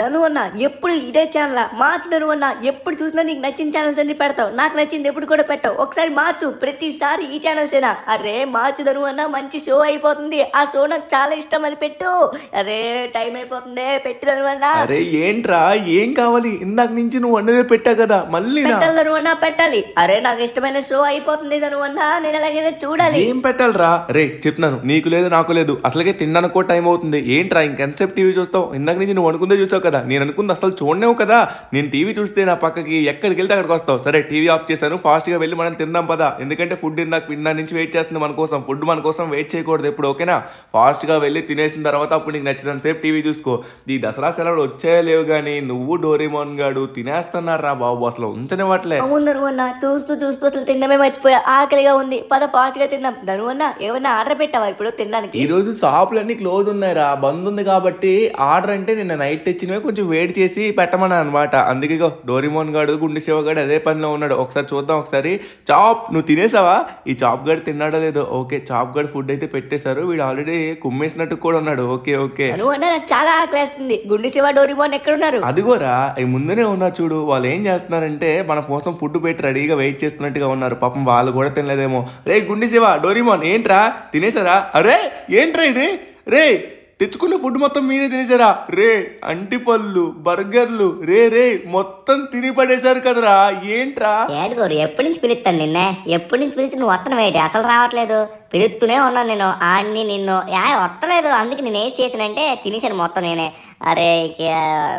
ధను అన్న ఎప్పుడు ఇదే ఛానల్ మార్చు ధను అన్న ఎప్పుడు చూసినా నీకు నచ్చిన ఛానల్స్ అన్ని పెడతావు నాకు నచ్చింది ఎప్పుడు కూడా పెట్టావు ఒకసారి మార్చు ప్రతిసారి ఈ ఛానల్సేనా అరే మార్చు ధను అన్న మంచి షో అయిపోతుంది ఆ షో నాకు చాలా ఇష్టం అది పెట్టు అరే టైం అయిపోతుంది పెట్టు ధను అన్న అరే ఏంట్రా ఏం కావాలి ఇందాక నుంచి నువ్వు అన్నదే పెట్టావు కదా మళ్ళీ పెట్టాలి ధను అన్న పెట్టాలి అరే నాకు ఇష్టమైన షో అయిపోతుంది ధను అన్న నేను అలాగే చూడాలి ఏం పెట్టాలి రా రే చెప్తున్నాను నీకు లేదు నాకు లేదు అసలుకే తినడానికి కూడా టైం అవుతుంది ఏంట్రా ఇంకెన్సెప్ట్ టీవీ చూస్తావు ఇందాక నుంచి నువ్వు అనుకుందే చూస్తావు చూడలేవు కదా నేను అనుకుంది అసలు చూడలేవు కదా నేను టీవీ చూస్తే నా పక్కకి ఎక్కడికి వెళ్తే అక్కడికి వస్తావు సరే టీవీ ఆఫ్ చేశాను ఫాస్ట్గా వెళ్ళి మనం తిందాం పదా ఎందుకంటే ఫుడ్ ఇందాక ఇందా నుంచి వెయిట్ చేస్తుంది మన కోసం ఫుడ్ మన కోసం వెయిట్ చేయకూడదు ఎప్పుడు ఓకేనా ఫాస్ట్గా వెళ్ళి తినేసిన తర్వాత అప్పుడు నీకు నచ్చినంత సేపు టీవీ చూసుకో ఈ దసరా సెలవులు వచ్చే లేవు కానీ నువ్వు డోరీమోన్ గాడు రా బాబు అసలు ఉంచనివ్వట్లే అవును చూస్తూ చూస్తూ అసలు తిన్నమే మర్చిపోయా ఆకలిగా ఉంది పద ఫాస్ట్గా తిందాం నరువన్న ఏమన్నా ఆర్డర్ పెట్టావా ఇప్పుడు తినడానికి ఈ రోజు షాపులన్నీ క్లోజ్ రా బంద్ ఉంది కాబట్టి ఆర్డర్ అంటే నిన్న నైట్ తెచ్చిన గా కొంచెం వేడి చేసి పెట్టమని అనమాట అందుకే డోరిమోన్ గాడు గుండె శివగాడు అదే పనిలో ఉన్నాడు ఒకసారి చూద్దాం ఒకసారి చాప్ నువ్వు తినేసావా ఈ చాప్ గడ్ తిన్నాడో లేదో ఓకే చాప్ గడ్ ఫుడ్ అయితే పెట్టేశారు వీడు ఆల్రెడీ కుమ్మేసినట్టు కూడా ఉన్నాడు ఓకే ఓకే నువ్వు చాలా ఆకలేస్తుంది గుండె శివ డోరిమోన్ ఉన్నారు అదిగోరా ఈ ముందునే ఉన్నారు చూడు వాళ్ళు ఏం చేస్తున్నారంటే మన కోసం ఫుడ్ పెట్టి రెడీగా వెయిట్ చేస్తున్నట్టుగా ఉన్నారు పాపం వాళ్ళు కూడా తినలేదేమో రే గుండె శివ డోరిమోన్ ఏంట్రా తినేసారా అరే ఏంట్రా ఇది రే తెచ్చుకున్న ఫుడ్ మొత్తం మీరే తినేసారా రే అంటిపళ్ళు బర్గర్లు రే రే మొత్తం తిని పడేశారు కదరా ఏంట్రా ఎప్పటి నుంచి పిలుస్తాను నిన్న ఎప్పటి నుంచి పిలిచి నువ్వు వస్తున్నావు అసలు రావట్లేదు పిలుస్తూనే ఉన్నాను నేను ఆడిని నిన్ను యా వస్తలేదు అందుకే నేను ఏం చేసానంటే తినేసాను మొత్తం నేనే అరే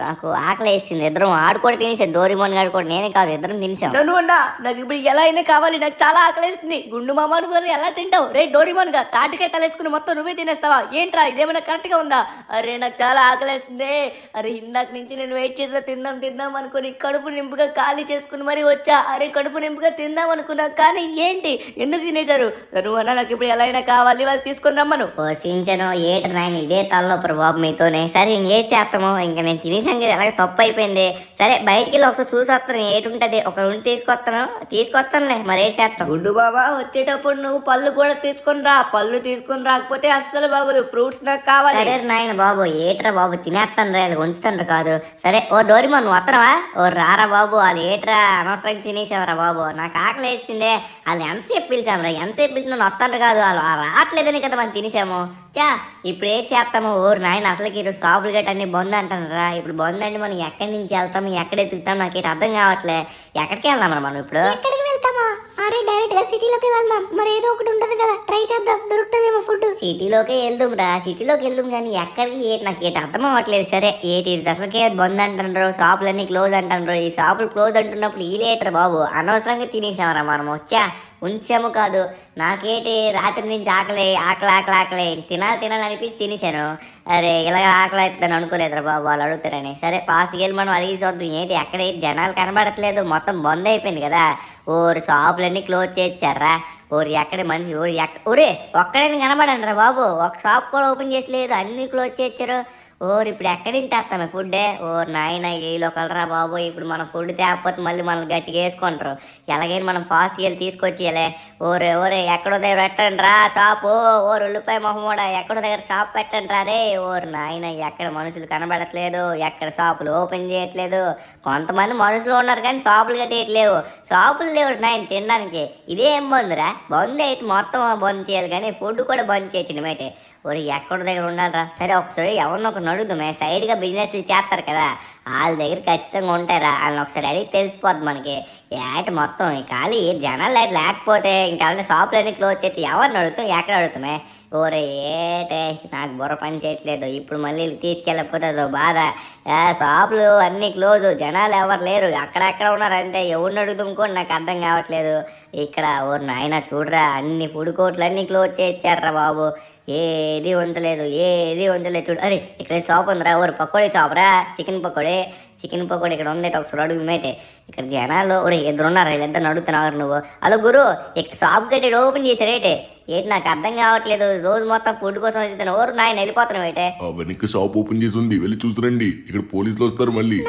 నాకు ఆకలి వేసింది ఇద్దరం ఆడుకోడి తినేసాను డోరిమోన్ ఆడుకోడి నేనే కాదు ఇద్దరం తినేసాను నువ్వు నాకు ఇప్పుడు ఎలా అయినా కావాలి నాకు చాలా ఆకలి వేస్తుంది గుండు మామ ఎలా తింటావు రే డోరిమోన్ గా తాటికాయ తలేసుకుని మొత్తం నువ్వే తినేస్తావా ఏంట్రా ఇదేమైనా కరెక్ట్ గా ఉందా అరే నాకు చాలా ఆకలి వేస్తుంది అరే ఇందాక నుంచి నేను వెయిట్ చేసా తిందాం తిందాం అనుకుని కడుపు నింపుగా ఖాళీ చేసుకుని మరీ వచ్చా అరే కడుపు నింపుగా తిందాం అనుకున్నా కానీ ఏంటి ఎందుకు తినేశారు నువ్వు నాకు ఇప్పుడు ఎలా అయినా కావాలి వాళ్ళు తీసుకుని రమ్మను పోషించను ఏట నాయన ఇదే తల్లో ప్రభావం మీతోనే సరే నేను ఏ చేస్తాము ఇంకా నేను తినేసాను అలాగే తప్పు అయిపోయింది సరే బయటికి వెళ్ళి ఒకసారి చూసి వస్తాను ఏటు ఉంటుంది ఒక రెండు తీసుకొస్తాను తీసుకొస్తానులే మరే చేస్తాం గుడ్డు బాబా వచ్చేటప్పుడు నువ్వు పళ్ళు కూడా తీసుకుని రా పళ్ళు తీసుకుని రాకపోతే అస్సలు బాగుదు ఫ్రూట్స్ నాకు కావాలి సరే నాయన బాబు ఏట్రా బాబు తినేస్తాను రా ఇలా ఉంచుతాను కాదు సరే ఓ డోరిమో నువ్వు వస్తావా ఓ రారా బాబు వాళ్ళు ఏట్రా అనవసరంగా తినేసావరా బాబు నాకు ఆకలి వేసిందే వాళ్ళు ఎంతసేపు పిలిచామరా ఎంతసేపు పిలిచినా వస్తాను కాదు halo halo halo atlet ini kata ini saya mau చా ఇప్పుడు ఏం చేస్తాము ఓరు నాయన అసలుకి ఈరోజు షాపులు గట్టని బొంద అంటారా ఇప్పుడు బొంద మనం ఎక్కడి నుంచి వెళ్తాము ఎక్కడ ఎత్తుకుతాం నాకు ఇటు అర్థం కావట్లే ఎక్కడికి వెళ్దాం మనం ఇప్పుడు ఎక్కడికి వెళ్తామా అరే డైరెక్ట్ గా సిటీలోకి వెళ్దాం మరి ఏదో ఒకటి ఉంటుంది కదా ట్రై చేద్దాం దొరుకుతుందేమో ఫుడ్ సిటీలోకి వెళ్దాం రా సిటీలోకి వెళ్దాం కానీ ఎక్కడికి ఏంటి నాకు ఏటి అర్థం అవ్వట్లేదు సరే ఏటి అసలుకి బంద్ అంటారు అన్ని క్లోజ్ అంటారు ఈ షాపులు క్లోజ్ అంటున్నప్పుడు ఈ లేటర్ బాబు అనవసరంగా తినేసామరా మనం వచ్చా ఉంచాము కాదు నాకేటి రాత్రి నుంచి ఆకలే ఆకలి ఆకలి ఆకలి తిన తినాలి అనిపించి తినేశాను అరే ఇలా ఆకలి అవుతుందని అనుకోలేదురా బాబు వాళ్ళు అడుగుతారని సరే ఫాస్ట్కి వెళ్ళి మనం అడిగి చూద్దాం ఏంటి ఎక్కడ ఏంటి జనాలు కనబడట్లేదు మొత్తం బంద్ అయిపోయింది కదా ఓరి షాపులన్నీ క్లోజ్ చేయించారా ఓరి ఎక్కడ మనిషి ఓరు ఎక్క ఒరే ఒక్కడైనా కనబడండి రా బాబు ఒక షాప్ కూడా ఓపెన్ చేసి లేదు అన్నీ క్లోజ్ చేయించారు ఓరు ఇప్పుడు ఎక్కడింటి తెస్తాను ఫుడ్డే ఓ నాయన ఏ లోకలరా బాబు ఇప్పుడు మనం ఫుడ్ తేకపోతే మళ్ళీ మనల్ని గట్టిగా వేసుకుంటారు ఎలాగైనా మనం ఫాస్ట్గా వెళ్ళి తీసుకొచ్చి ఓరే ఓరే ఎక్కడో దగ్గర పెట్టండి రా షాపు ఓరు ఉల్లిపాయ మొహమూడ ఎక్కడో దగ్గర షాప్ పెట్టండి రా రే ఓరు నాయన ఎక్కడ మనుషులు కనబడట్లేదు ఎక్కడ షాపులు ఓపెన్ చేయట్లేదు కొంతమంది మనుషులు ఉన్నారు కానీ షాపులు కట్టేయట్లేవు షాపులు లేవు నాయన తినడానికి ఇదేం బందురా బంద్ అయితే మొత్తం బంద్ చేయాలి కానీ ఫుడ్ కూడా బంద్ చేయొచ్చు మేటే ఒరి ఎక్కడ దగ్గర ఉండాలిరా సరే ఒకసారి ఎవరిని ఒకరిని అడుగుదామే సైడ్గా బిజినెస్లు చేస్తారు కదా వాళ్ళ దగ్గర ఖచ్చితంగా ఉంటారా వాళ్ళని ఒకసారి అడిగి తెలిసిపోద్ది మనకి యాట్ మొత్తం ఈ ఖాళీ జనాలు అయితే లేకపోతే ఇంకేమైనా షాపులు అన్ని క్లోజ్ చేస్తే ఎవరిని అడుగుతాం ఎక్కడ అడుగుతామే ఓరే ఏటే నాకు బుర్ర పని చేయట్లేదు ఇప్పుడు మళ్ళీ తీసుకెళ్ళకపోతే అదో బాధ షాపులు అన్ని క్లోజ్ జనాలు ఎవరు లేరు అక్కడక్కడ ఉన్నారు అంతే ఎవరిని అడుగుతుంకోండి నాకు అర్థం కావట్లేదు ఇక్కడ ఓరు నాయన చూడరా అన్ని ఫుడ్ కోర్ట్లు అన్నీ క్లోజ్ చేయించారా బాబు ఏది ఉంచలేదు ఏది ఉంచలేదు చూడు అరే ఇక్కడ షాప్ ఉందిరా ఓరు పకోడీ షాప్ రా చికెన్ పకోడీ చికెన్ పకోడీ ఇక్కడ ఉంది ఒకసారి అడుగు మేటే ఇక్కడ జనాలు ఒరే ఇద్దరు ఉన్నారు వీళ్ళిద్దరు అడుగుతున్నారు నువ్వు హలో గురు ఇక్కడ షాప్ గట్టి ఓపెన్ చేశారేటే ఏంటి నాకు అర్థం కావట్లేదు రోజు మొత్తం ఫుడ్ కోసం వెళ్తాను ఓరు నాయన వెళ్ళిపోతున్నావు అయితే వెనక షాప్ ఓపెన్ చేసి ఉంది వెళ్ళి చూసురండి ఇక్కడ పోలీసులు వస్తారు మళ్ళీ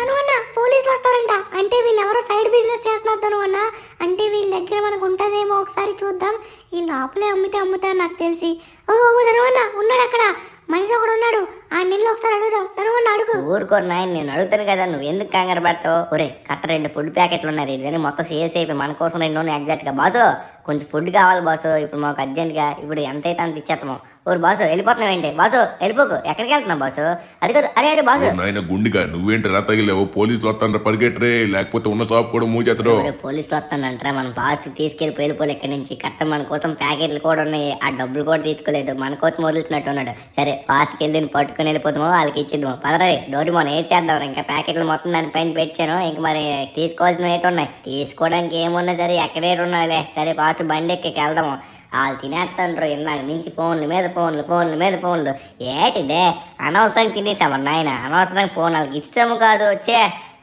పోలీసులు వస్తారంట అంటే వీళ్ళెవరో సైడ్ బిజినెస్ చేస్తున్నారు అన్న అంటే వీళ్ళ దగ్గర మనకు ఉంటుందేమో ఒకసారి చూద్దాం ఈ లోపలే అమ్మితే అమ్ముతారు నాకు తెలిసి ఓ ధనవన్న ఉన్నాడు అక్కడ మనిషి ఒకడు ఉన్నాడు ఆ నీళ్ళు ఒకసారి అడుగుదాం తను అడుగు ఊరుకో నాయన నేను అడుగుతాను కదా నువ్వు ఎందుకు కంగారు పడతావు ఒరే కట్ట రెండు ఫుడ్ ప్యాకెట్లు ఉన్నాయి ఇదని మొత్తం సేల్స్ అయిపోయి మన కోసం రెండు ఎగ్జాక్ట్ గా బాసు కొంచెం ఫుడ్ కావాలి బాసు ఇప్పుడు మాకు అర్జెంట్ గా ఇప్పుడు ఎంత అయితే అంత ఇచ్చేస్తాము ఓరు బాసు వెళ్ళిపోతున్నావు ఏంటి బాసు వెళ్ళిపోకు ఎక్కడికి వెళ్తున్నావు బాసు అది కాదు అరే అరే బాసు నాయన గుండిగా నువ్వేంటి రా తగిలేవు పోలీసులు వస్తాను పరిగెట్టరే లేకపోతే ఉన్న షాప్ కూడా మూచేస్తారు పోలీసులు వస్తానంటారా మనం ఫాస్ట్ తీసుకెళ్ళి వెళ్ళిపోలే ఇక్కడ నుంచి కట్ట మన కోసం ప్యాకెట్లు కూడా ఉన్నాయి ఆ డబ్బులు కూడా తీసుకోలేదు మన కోసం వదులుతున్నట్టు ఉన్నాడు సరే ఫాస్ట్కి వెళ్ళి పట్టు పట్టుకుని వెళ్ళిపోతాము వాళ్ళకి ఇచ్చేద్దాము పదరే డోరిమోన్ వేసేద్దాం ఇంకా ప్యాకెట్లు మొత్తం దాని పైన పెట్టాను ఇంక మరి తీసుకోవాల్సిన ఏటు ఉన్నాయి తీసుకోవడానికి ఏమున్నా సరే ఎక్కడ రేటు ఉన్నాయిలే సరే ఫాస్ట్ బండి ఎక్కకి వెళ్దాము వాళ్ళు తినేస్తాను ఇందాక నుంచి ఫోన్ల మీద ఫోన్లు ఫోన్ల మీద ఫోన్లు ఏటిదే అనవసరం తినేసాము నాయన అనవసరం ఫోన్ వాళ్ళకి ఇచ్చాము కాదు వచ్చే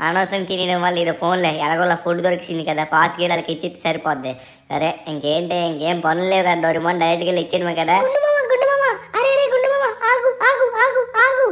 అనవసరం తినడం వల్ల ఇది ఫోన్లే ఎలాగోలా ఫుడ్ దొరికింది కదా ఫాస్ట్ గా ఇచ్చి సరిపోద్ది సరే ఇంకేంటి ఇంకేం పనులు లేవు కదా డోరిమోన్ డైరెక్ట్గా వెళ్ళి ఇచ్చేయడమే కదా ఆగు ఆగు ఆగు ఆగు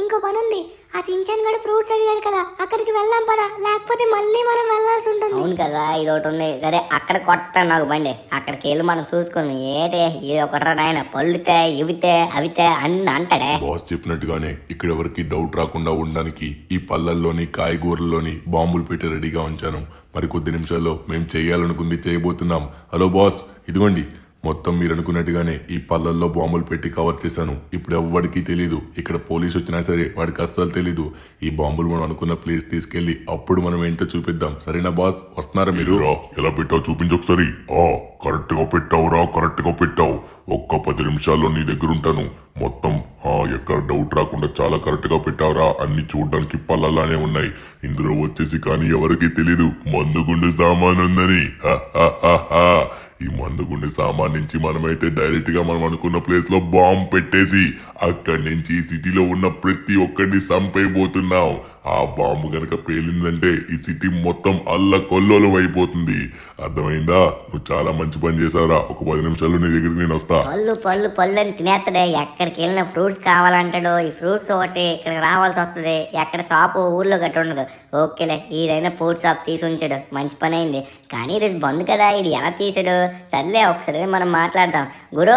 ఇంకో పని ఉంది ఆ సించన్ గడు ఫ్రూట్స్ అడిగాడు కదా అక్కడికి వెళ్దాం పరా లేకపోతే మళ్ళీ మనం వెళ్ళాల్సి ఉంటుంది అవును కదా ఇది ఒకటి ఉంది సరే అక్కడ కొట్టాను నాకు బండి అక్కడికి వెళ్ళి మనం చూసుకుని ఏటే ఇది ఒకట్రా నాయన పళ్ళుతే ఇవితే అవితే అన్న అంటాడే బాస్ చెప్పినట్టుగానే ఇక్కడ ఎవరికి డౌట్ రాకుండా ఉండడానికి ఈ పళ్ళల్లోని కాయగూరల్లోని బాంబులు పెట్టి రెడీగా ఉంచాను మరి కొద్ది నిమిషాల్లో మేము చేయాలనుకుంది చేయబోతున్నాం హలో బాస్ ఇదిగోండి మొత్తం మీరు అనుకున్నట్టుగానే ఈ పళ్ళల్లో బాంబులు పెట్టి కవర్ చేశాను ఇప్పుడు ఎవ్వడికి తెలియదు ఇక్కడ పోలీస్ వచ్చినా సరే వాడికి అస్సలు తెలీదు ఈ బాంబులు మనం అనుకున్న ప్లేస్ తీసుకెళ్లి అప్పుడు మనం ఏంటో చూపిద్దాం సరేనా బాస్ వస్తున్నారా మీరు ఎలా పెట్టావు చూపించు ఒకసారి కరెక్ట్ గా రా కరెక్ట్ గా పెట్టావు ఒక్క పది నిమిషాల్లో నీ దగ్గర ఉంటాను మొత్తం ఆ ఎక్కడ డౌట్ రాకుండా చాలా కరెక్ట్ గా పెట్టావురా అన్ని చూడడానికి పల్లలానే ఉన్నాయి ఇందులో వచ్చేసి కానీ ఎవరికీ తెలీదు మందుగుండు సామాన్ ఉందని ఈ గుండె సామాన్ నుంచి మనమైతే డైరెక్ట్ గా మనం అనుకున్న ప్లేస్ లో బాంబ్ పెట్టేసి అక్కడి నుంచి సిటీలో ఉన్న ప్రతి ఒక్కడిని చంపైపోతున్నాం ఆ బాంబు గనక పేలిందంటే ఈ సిటీ మొత్తం అల్ల కొల్లోలం అయిపోతుంది అర్థమైందా నువ్వు చాలా మంచి పని చేశావురా ఒక పది నిమిషాలు నీ దగ్గరికి నేను వస్తా పళ్ళు పళ్ళు పళ్ళు అని తినేస్తాడే ఎక్కడికి వెళ్ళిన ఫ్రూట్స్ కావాలంటాడు ఈ ఫ్రూట్స్ ఒకటి ఇక్కడ రావాల్సి వస్తుంది ఎక్కడ షాపు ఊర్లో గట్ట ఉండదు ఓకేలే ఈడైనా ఫ్రూట్ షాప్ తీసి ఉంచాడు మంచి పని అయింది కానీ ఇది బంద్ కదా ఇది ఎలా తీసాడు సర్లే ఒకసారి మనం మాట్లాడదాం గురు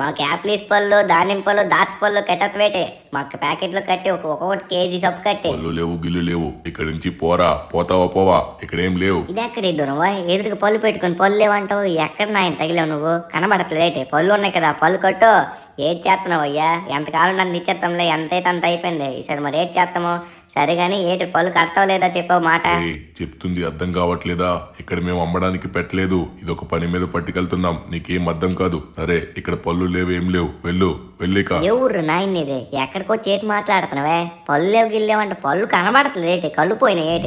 మాకు యాప్లీస్ పళ్ళు దానిం పళ్ళు దాచి పళ్ళు కట్టత్వేటే మాకు ప్యాకెట్లు కట్టి ఒక ఒక్కొక్కటి కేజీ సబ్బు కట్టి లేవు గిల్లు లేవు ఇక్కడ నుంచి పోరా పోతావా పోవా ఇక్కడేం లేవు ఇది ఎక్కడ ఇడ్డునవా పళ్ళు పెట్టుకుని పళ్ళు లేవంటావు ఎక్కడ నాయన తగిలేవు నువ్వు కనబడతలేటే పళ్ళు ఉన్నాయి కదా పళ్ళు కట్టు ఏడ్ చేస్తున్నావు అయ్యా ఎంతకాలం నన్ను ఇచ్చేస్తాంలే ఎంత అయితే అంత అయిపోయింది ఈసారి మరి ఏడ్ చేస్తాము సరే కానీ ఏటి పళ్ళు కడతావులేదా లేదా చెప్పావు మాట చెప్తుంది అర్థం కావట్లేదా ఇక్కడ మేము అమ్మడానికి పెట్టలేదు ఇది ఒక పని మీద పట్టుకెళ్తున్నాం నీకేం అర్థం కాదు సరే ఇక్కడ పళ్ళు లేవు ఏం లేవు వెళ్ళు వెళ్ళిక ఎవరు నాయన ఇది ఎక్కడికో చేతి మాట్లాడుతున్నావే పళ్ళు లేవు గిల్లేవంటే పళ్ళు కనబడతలేటి కళ్ళు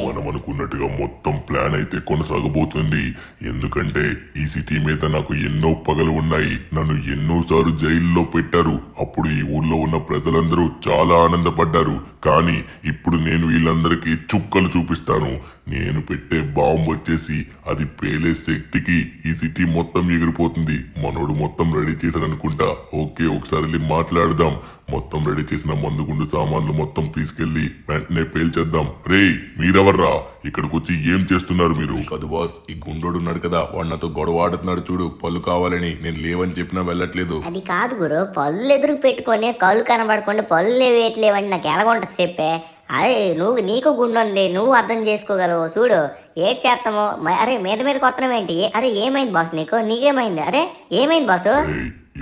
మనం అనుకున్నట్టుగా మొత్తం ప్లాన్ అయితే కొనసాగబోతుంది ఎందుకంటే ఈ సిటీ మీద నాకు ఎన్నో పగలు ఉన్నాయి నన్ను ఎన్నో సార్లు జైల్లో పెట్టారు అప్పుడు ఈ ఊర్లో ఉన్న ప్రజలందరూ చాలా ఆనందపడ్డారు కానీ ఇప్పుడు నేను వీళ్ళందరికీ చుక్కలు చూపిస్తాను నేను పెట్టే బాంబు వచ్చేసి అది పేలే శక్తికి ఈ సిటీ మొత్తం ఎగిరిపోతుంది మనోడు మొత్తం రెడీ చేశాడనుకుంటా ఓకే ఒకసారి మాట్లాడదాం మొత్తం రెడీ చేసిన మందుగుండు సామాన్లు మొత్తం తీసుకెళ్లి వెంటనే పేల్చేద్దాం రే మీరెవర్రా ఇక్కడికి వచ్చి ఏం చేస్తున్నారు మీరు కాదు బాస్ ఈ గుండోడు ఉన్నాడు కదా వాడు నాతో గొడవ ఆడుతున్నాడు చూడు పళ్ళు కావాలని నేను లేవని చెప్పినా వెళ్ళట్లేదు అది కాదు గురు పళ్ళు ఎదురు పెట్టుకొని కళ్ళు కనబడకుండా పళ్ళు వేయట్లేవని నాకు ఎలాగుంటుంది చెప్పే అరే నువ్వు నీకు ఉంది నువ్వు అర్థం చేసుకోగలవు చూడు ఏం చేస్తామో అరే మీద మీద కొత్తనం ఏంటి అరే ఏమైంది బాస్ నీకు నీకేమైంది అరే ఏమైంది బాసు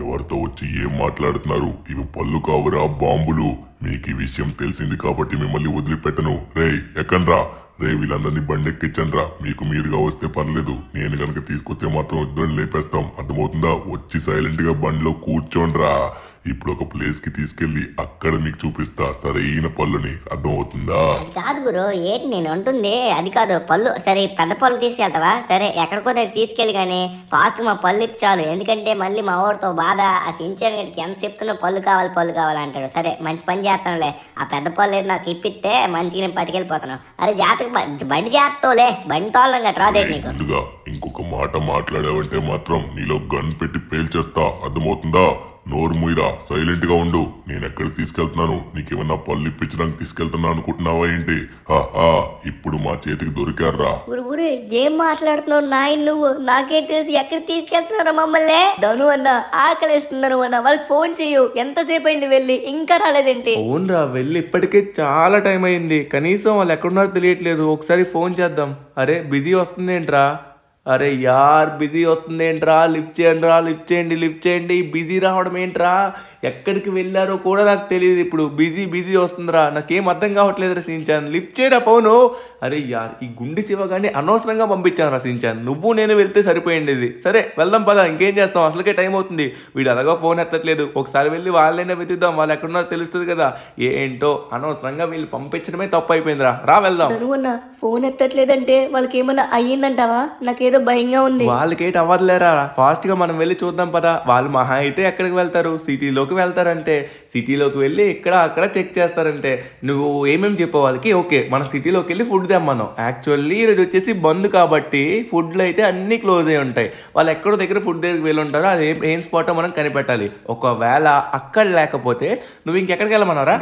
ఎవరితో వచ్చి ఏం మాట్లాడుతున్నారు ఇవి పళ్ళు కావురా బాంబులు మీకు ఈ విషయం తెలిసింది కాబట్టి మిమ్మల్ని వదిలిపెట్టను రే ఎక్కండ్రా రే వీళ్ళందరినీ బండెక్కిచ్చనరా మీకు మీరుగా వస్తే పర్లేదు నేను కనుక తీసుకొస్తే మాత్రం ఇద్దరు లేపేస్తాం అర్థమవుతుందా వచ్చి సైలెంట్గా బండిలో కూర్చోండ్రా ఇప్పుడు ఒక ప్లేస్ కి తీసుకెళ్లి అక్కడ నీకు చూపిస్తా సరైన పళ్ళుని అవుతుందా కాదు గురు ఏంటి నేను ఉంటుంది అది కాదు పళ్ళు సరే పెద్ద పళ్ళు తీసుకెళ్తావా సరే ఎక్కడికో దగ్గర తీసుకెళ్ళి కానీ ఫాస్ట్ మా పళ్ళు చాలు ఎందుకంటే మళ్ళీ మా వాడితో బాధ ఆ సిన్సియర్ గడికి ఎంత చెప్తున్నా పళ్ళు కావాలి పళ్ళు కావాలి అంటాడు సరే మంచి పని చేస్తానులే ఆ పెద్ద పళ్ళు ఏది నాకు ఇప్పిస్తే మంచిగా నేను పట్టుకెళ్ళిపోతాను అరే జాతకు బండి చేస్తావులే బండి తోలం గట్రా నీకు ఇంకొక మాట మాట్లాడావంటే మాత్రం నీలో గన్ పెట్టి పేల్చేస్తా అర్థమవుతుందా నోరు ముయిరా సైలెంట్ గా ఉండు నేను ఎక్కడ తీసుకెళ్తున్నాను నీకేమన్నా పళ్ళు ఇప్పించడానికి తీసుకెళ్తున్నా అనుకుంటున్నావా ఏంటి హా ఇప్పుడు మా చేతికి దొరికారా ఏం మాట్లాడుతున్నావు నాయన్ నువ్వు నాకేం తెలుసు ఎక్కడ తీసుకెళ్తున్నారా మమ్మల్ని ధను అన్న ఆకలిస్తున్నారు అన్న వాళ్ళకి ఫోన్ చేయు ఎంతసేపు అయింది వెళ్ళి ఇంకా రాలేదేంటి ఫోన్ రా వెళ్ళి ఇప్పటికే చాలా టైం అయింది కనీసం వాళ్ళు ఎక్కడున్నారో తెలియట్లేదు ఒకసారి ఫోన్ చేద్దాం అరే బిజీ వస్తుంది ఏంట్రా అరే యార్ బిజీ వస్తుంది ఏంట్రా లిఫ్ట్ చేయండి రా లిఫ్ట్ చేయండి లిఫ్ట్ చేయండి బిజీ రావడం ఏంట్రా ఎక్కడికి వెళ్ళారో కూడా నాకు తెలియదు ఇప్పుడు బిజీ బిజీ వస్తుందిరా నాకేం అర్థం కావట్లేదు రా సించాను లిఫ్ట్ చేయరా ఫోను అరే యార్ ఈ గుండె కానీ అనవసరంగా పంపించాను రా సించాను నువ్వు నేను వెళ్తే ఇది సరే వెళ్దాం పదా ఇంకేం చేస్తాం అసలుకే టైం అవుతుంది వీడు అలాగో ఫోన్ ఎత్తట్లేదు ఒకసారి వెళ్ళి వాళ్ళైనా వెతుద్దాం వాళ్ళు ఎక్కడున్నారో తెలుస్తుంది కదా ఏంటో అనవసరంగా వీళ్ళు పంపించడమే తప్పు అయిపోయిందిరా రా వెళ్దాం ఫోన్ ఎత్తట్లేదంటే వాళ్ళకి ఏమన్నా అయ్యిందంటావా నాకేదో భయంగా ఉంది వాళ్ళకేటి అవ్వదులేరా గా మనం వెళ్ళి చూద్దాం పదా వాళ్ళు మహా అయితే ఎక్కడికి వెళ్తారు సిటీలోకి టౌన్కి వెళ్తారంటే సిటీలోకి వెళ్ళి ఇక్కడ అక్కడ చెక్ చేస్తారంటే నువ్వు ఏమేమి చెప్పేవాళ్ళకి ఓకే మన సిటీలోకి వెళ్ళి ఫుడ్ తెమ్మను యాక్చువల్లీ ఈరోజు వచ్చేసి బంద్ కాబట్టి ఫుడ్లు అయితే అన్నీ క్లోజ్ అయి ఉంటాయి వాళ్ళు ఎక్కడో దగ్గర ఫుడ్ దగ్గరికి వెళ్ళి ఉంటారో అది ఏం ఏం స్పాటో మనం కనిపెట్టాలి ఒకవేళ అక్కడ లేకపోతే నువ్వు ఇంకెక్కడికి వెళ్ళమన్నారా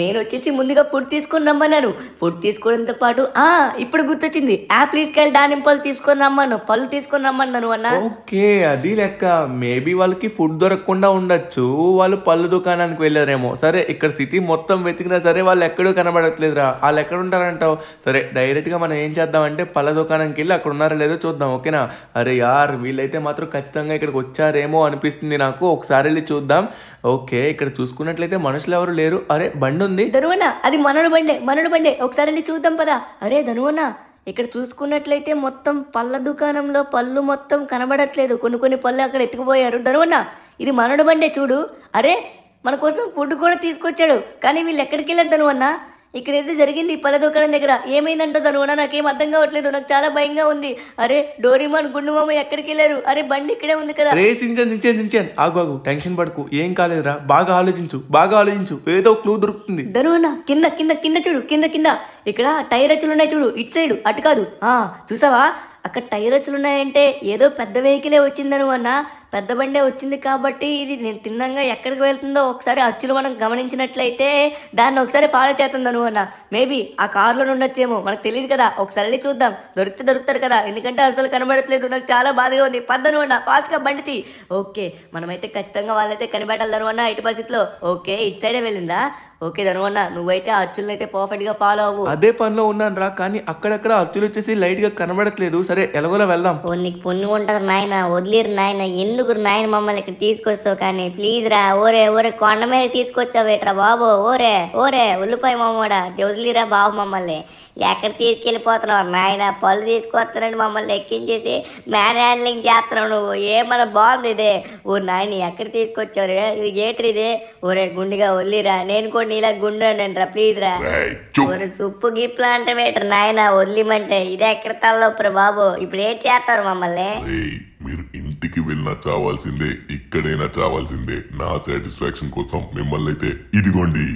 నేను వచ్చేసి ముందుగా ఫుడ్ తీసుకుని రమ్మన్నాను ఫుడ్ తీసుకోవడంతో పాటు ఆ ఇప్పుడు గుర్తొచ్చింది యాప్ కెళ్ళి దానిమ్మ పళ్ళు తీసుకొని రమ్మను పళ్ళు తీసుకొని రమ్మన్నాను అన్న ఓకే అది లెక్క మేబీ వాళ్ళకి ఫుడ్ దొరకకుండా ఉండొచ్చు వాళ్ళు పళ్ళు దుకాణానికి వెళ్ళారేమో సరే ఇక్కడ సిటీ మొత్తం వెతికినా సరే వాళ్ళు ఎక్కడో కనబడట్లేదురా వాళ్ళు ఎక్కడ ఉంటారంటావు సరే డైరెక్ట్గా మనం ఏం చేద్దామంటే పళ్ళ దుకాణానికి వెళ్ళి అక్కడ ఉన్నారా లేదో చూద్దాం ఓకేనా అరే యార్ వీళ్ళైతే మాత్రం ఖచ్చితంగా ఇక్కడికి వచ్చారేమో అనిపిస్తుంది నాకు ఒకసారి వెళ్ళి చూద్దాం ఓకే ఇక్కడ చూసుకున్నట్లయితే మనుషులు ఎవరు లేరు అరే బండి ఉంది ధనువనా అది మనడు బండే మనడు బండే ఒకసారి వెళ్ళి చూద్దాం పదా అరే ధనువనా ఇక్కడ చూసుకున్నట్లయితే మొత్తం పళ్ళ దుకాణంలో పళ్ళు మొత్తం కనబడట్లేదు కొన్ని కొన్ని పళ్ళు అక్కడ ఎత్తుకుపోయారు ధనువన్నా ఇది మనడు బండే చూడు అరే మన కోసం ఫుడ్ కూడా తీసుకొచ్చాడు కానీ వీళ్ళు ఎక్కడికి వెళ్ళొద్దు అన్న ఇక్కడ ఏదో జరిగింది పళ్ళ దుకాణం దగ్గర ఏమైందంటో నాకు నాకేం అర్థం కావట్లేదు నాకు చాలా భయంగా ఉంది అరే డోరిమాన్ మామ ఎక్కడికి వెళ్ళారు అరే బండి ఇక్కడే ఉంది కదా రే సించాను సించాను సించాను ఆగు ఆగు టెన్షన్ పడకు ఏం కాలేదురా బాగా ఆలోచించు బాగా ఆలోచించు ఏదో క్లూ దొరుకుతుంది ధనువన్న కింద కింద కింద చూడు కింద కింద ఇక్కడ టైర్ అచ్చులు ఉన్నాయి చూడు ఇటు సైడ్ అటు కాదు ఆ చూసావా అక్కడ టైర్ అచ్చులు ఉన్నాయంటే ఏదో పెద్ద వెహికలే వచ్చిందను అన్న పెద్ద బండే వచ్చింది కాబట్టి ఇది నేను తిన్నంగా ఎక్కడికి వెళ్తుందో ఒకసారి అచ్చులు మనం గమనించినట్లయితే దాన్ని ఒకసారి ఫాలో చేస్తుందను అన్న మేబీ ఆ కారులో ఉండొచ్చేమో మనకు తెలియదు కదా ఒకసారి వెళ్ళి చూద్దాం దొరికితే దొరుకుతారు కదా ఎందుకంటే అసలు కనబడట్లేదు నాకు చాలా బాధగా ఉంది పద్దను అన్న ఫాస్ట్గా బండితి ఓకే మనమైతే ఖచ్చితంగా వాళ్ళైతే కనిపెట్టాలి అన్న ఇటు పరిస్థితిలో ఓకే ఇటు సైడే వెళ్ళిందా ఓకే ధనువన్న నువ్వైతే అచ్చులను అయితే పర్ఫెక్ట్ గా ఫాలో అవ్వు అదే పనిలో ఉన్నాను రా కానీ అక్కడక్కడ అచ్చులు వచ్చేసి లైట్ గా కనబడట్లేదు సరే ఎలాగోలా వెళ్దాం నీకు పొన్ను ఉంటారు నాయన వదిలేరు నాయన ఎందుకు ఎందుకు నాయన మమ్మల్ని ఇక్కడ తీసుకొస్తావు కానీ ప్లీజ్ రా ఓరే ఓరే కొండ మీద తీసుకొచ్చావేట్రా బాబు ఓరే ఓరే ఉల్లిపాయ మామూడా దొదిలిరా బాబు మమ్మల్ని ఎక్కడ తీసుకెళ్ళిపోతున్నావు నాయన పళ్ళు తీసుకొస్తానని మమ్మల్ని ఎక్కించేసి మ్యాన్ హ్యాండ్లింగ్ చేస్తున్నావు నువ్వు ఏమన్నా బాగుంది ఇదే ఓ నాయన ఎక్కడ తీసుకొచ్చావు ఏట్రి ఇదే ఒరే గుండిగా వదిలిరా నేను కూడా నీలా రా ప్లీజ్ రా ఒరే సుప్పు గిప్లా అంటే వేటర్ నాయన వదిలిమంటే ఇదే ఎక్కడ తల్లొప్పురా బాబు ఇప్పుడు ఏం చేస్తారు మమ్మల్ని ఇంటికి వెళ్ళినా చావాల్సిందే ఇక్కడైనా చావాల్సిందే నా సాటిస్ఫాక్షన్ కోసం మిమ్మల్ని అయితే ఇదిగోండి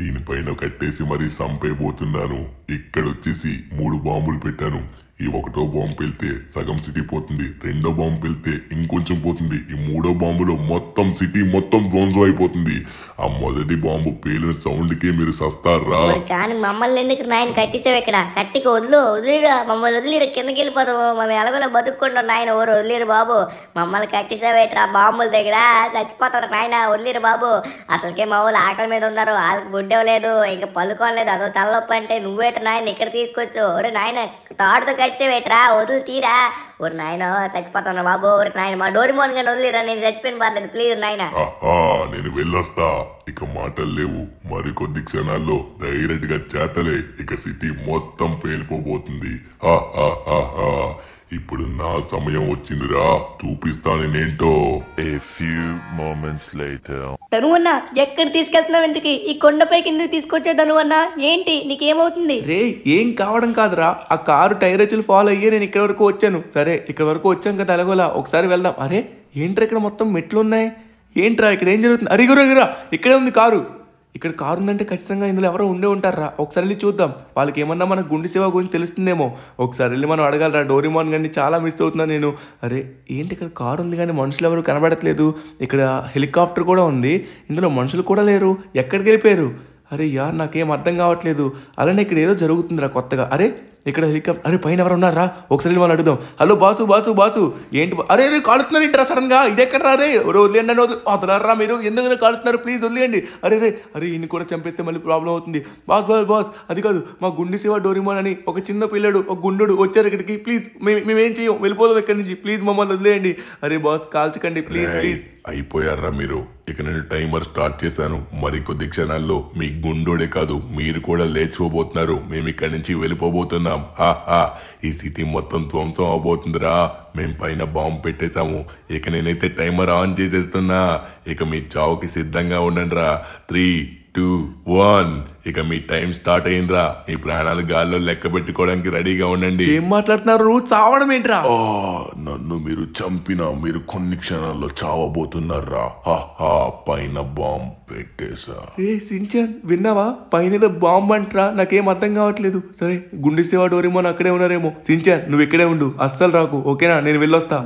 దీనిపైన కట్టేసి మరీ సంపైపోతున్నాను ఇక్కడొచ్చేసి మూడు బాంబులు పెట్టాను ఈ ఒకటో బాంబు పెళ్తే సగం సిటీ పోతుంది రెండో బాంబు పెళ్తే ఇంకొంచెం పోతుంది ఈ మూడో బాంబులో మొత్తం సిటీ మొత్తం ధ్వంసం అయిపోతుంది ఆ మొదటి బాంబు పేలిన కి మీరు సస్తారా కానీ మమ్మల్ని ఎందుకు నాయన కట్టిసావు ఇక్కడ కట్టికి వదిలు వదిలిరా మమ్మల్ని వదిలిరా కిందకి వెళ్ళిపోతాము మేము ఎలాగోలా బతుక్కుంటాం నాయన ఓరు వదిలేరు బాబు మమ్మల్ని కట్టిసావేట్రా బాంబుల దగ్గర చచ్చిపోతారు నాయన వదిలేరు బాబు అసలుకే మా వాళ్ళు ఆకలి మీద ఉన్నారు వాళ్ళకి గుడ్డేవలేదు ఇంకా పలుకోలేదు అదో తలనొప్పి నువ్వేట నాయన ఇక్కడ తీసుకొచ్చు ఒరే నాయన తాడుతో కట్టి ఏడ్చేవేట్రా వదు తీరా ఒక నాయన చచ్చిపోతాను బాబు ఒక నాయన మా మోన్ గాని వదిలేరా నేను చచ్చిపోయిన పర్లేదు ప్లీజ్ నాయన నేను వెళ్ళొస్తా ఇక మాటలు లేవు మరికొద్ది క్షణాల్లో డైరెక్ట్ గా చేతలే ఇక సిటీ మొత్తం పేలిపోబోతుంది హా హా హా ఇప్పుడు నా సమయం వచ్చిందిరా చూపిస్తాను ఏంటో ఏ ఫ్యూ మూమెంట్స్ లేటర్ తను అన్న ఎక్కడ తీసుకెళ్తున్నావు ఎందుకు ఈ కొండపై కింద తీసుకొచ్చే తను అన్న ఏంటి నీకేమవుతుంది రే ఏం కావడం కాదురా ఆ కారు టైర్ రచ్చులు ఫాలో అయ్యి నేను ఇక్కడ వరకు వచ్చాను సరే ఇక్కడ వరకు వచ్చాం కదా అలాగోలా ఒకసారి వెళ్దాం అరే ఏంట్రా ఇక్కడ మొత్తం మెట్లు ఉన్నాయి ఏంట్రా ఇక్కడ ఏం జరుగుతుంది అరిగురగిరా ఇక్కడే ఉంది కారు ఇక్కడ కారు ఉందంటే ఖచ్చితంగా ఇందులో ఎవరో ఉండే ఉంటారా ఒకసారి వెళ్ళి చూద్దాం వాళ్ళకి ఏమన్నా మన గుండె సేవ గురించి తెలుస్తుందేమో ఒకసారి వెళ్ళి మనం అడగాలరా డోరిమాన్ గారిని చాలా మిస్ అవుతున్నాను నేను అరే ఏంటి ఇక్కడ కారు ఉంది కానీ మనుషులు ఎవరు కనబడట్లేదు ఇక్కడ హెలికాప్టర్ కూడా ఉంది ఇందులో మనుషులు కూడా లేరు ఎక్కడికి వెళ్ళిపోయారు అరే యార్ నాకేం అర్థం కావట్లేదు అలానే ఇక్కడ ఏదో జరుగుతుందిరా కొత్తగా అరే ఇక్కడ హెలికాప్టర్ అరే పైన ఎవరు ఉన్నారా ఒకసారి వాళ్ళు అడుగుదాం హలో బాసు బాసు బాసు ఏంటి అరే అరే కాలుతున్నారు సడన్ గా ఇది ఎక్కడ రే వదిలేండి అని వదిలేరా మీరు ఎందుకు కాలుతున్నారు ప్లీజ్ వదిలేయండి అరే రే అరే ఈయన కూడా చంపేస్తే మళ్ళీ ప్రాబ్లం అవుతుంది బాస్ బాస్ బాస్ అది కాదు మా గుండె సేవ డోరిమాన్ అని ఒక చిన్న పిల్లడు ఒక గుండెడు వచ్చారు ఇక్కడికి ప్లీజ్ మేము మేమేం చేయం వెళ్ళిపోదాం ఇక్కడ నుంచి ప్లీజ్ మమ్మల్ని వదిలేయండి అరే బాస్ కాల్చకండి ప్లీజ్ ప్లీజ్ అయిపోయారా మీరు ఇక నేను టైమర్ స్టార్ట్ చేశాను కొద్ది క్షణాల్లో మీ గుండోడే కాదు మీరు కూడా లేచిపోబోతున్నారు మేము ఇక్కడి నుంచి వెళ్ళిపోబోతున్నాం ఉన్నాం హాహా ఈ సిటీ మొత్తం ధ్వంసం అవబోతుందిరా మేము పైన బాంబు పెట్టేశాము ఇక నేనైతే టైమర్ ఆన్ చేసేస్తున్నా ఇక మీ చావుకి సిద్ధంగా ఉండండి రా త్రీ టూ వన్ ఇక మీ టైం స్టార్ట్ అయిందిరా ఈ ప్రాణాలు గాల్లో లెక్క పెట్టుకోవడానికి రెడీగా ఉండండి ఏం మాట్లాడుతున్నారు చావడం ఏంట్రా ఆ, నన్ను మీరు చంపిన మీరు కొన్ని క్షణాల్లో చావబోతున్నారా హా, పైన బాంబ్ పెట్టేశా ఏ సించన్ విన్నావా పైన బాంబ్ అంట్రా నాకేం అర్థం కావట్లేదు సరే గుండిసేవా ఎవరేమో అక్కడే ఉన్నారేమో సించన్ నువ్వు ఇక్కడే ఉండు అస్సలు రాకు ఓకేనా నేను వెళ్ళొస్తా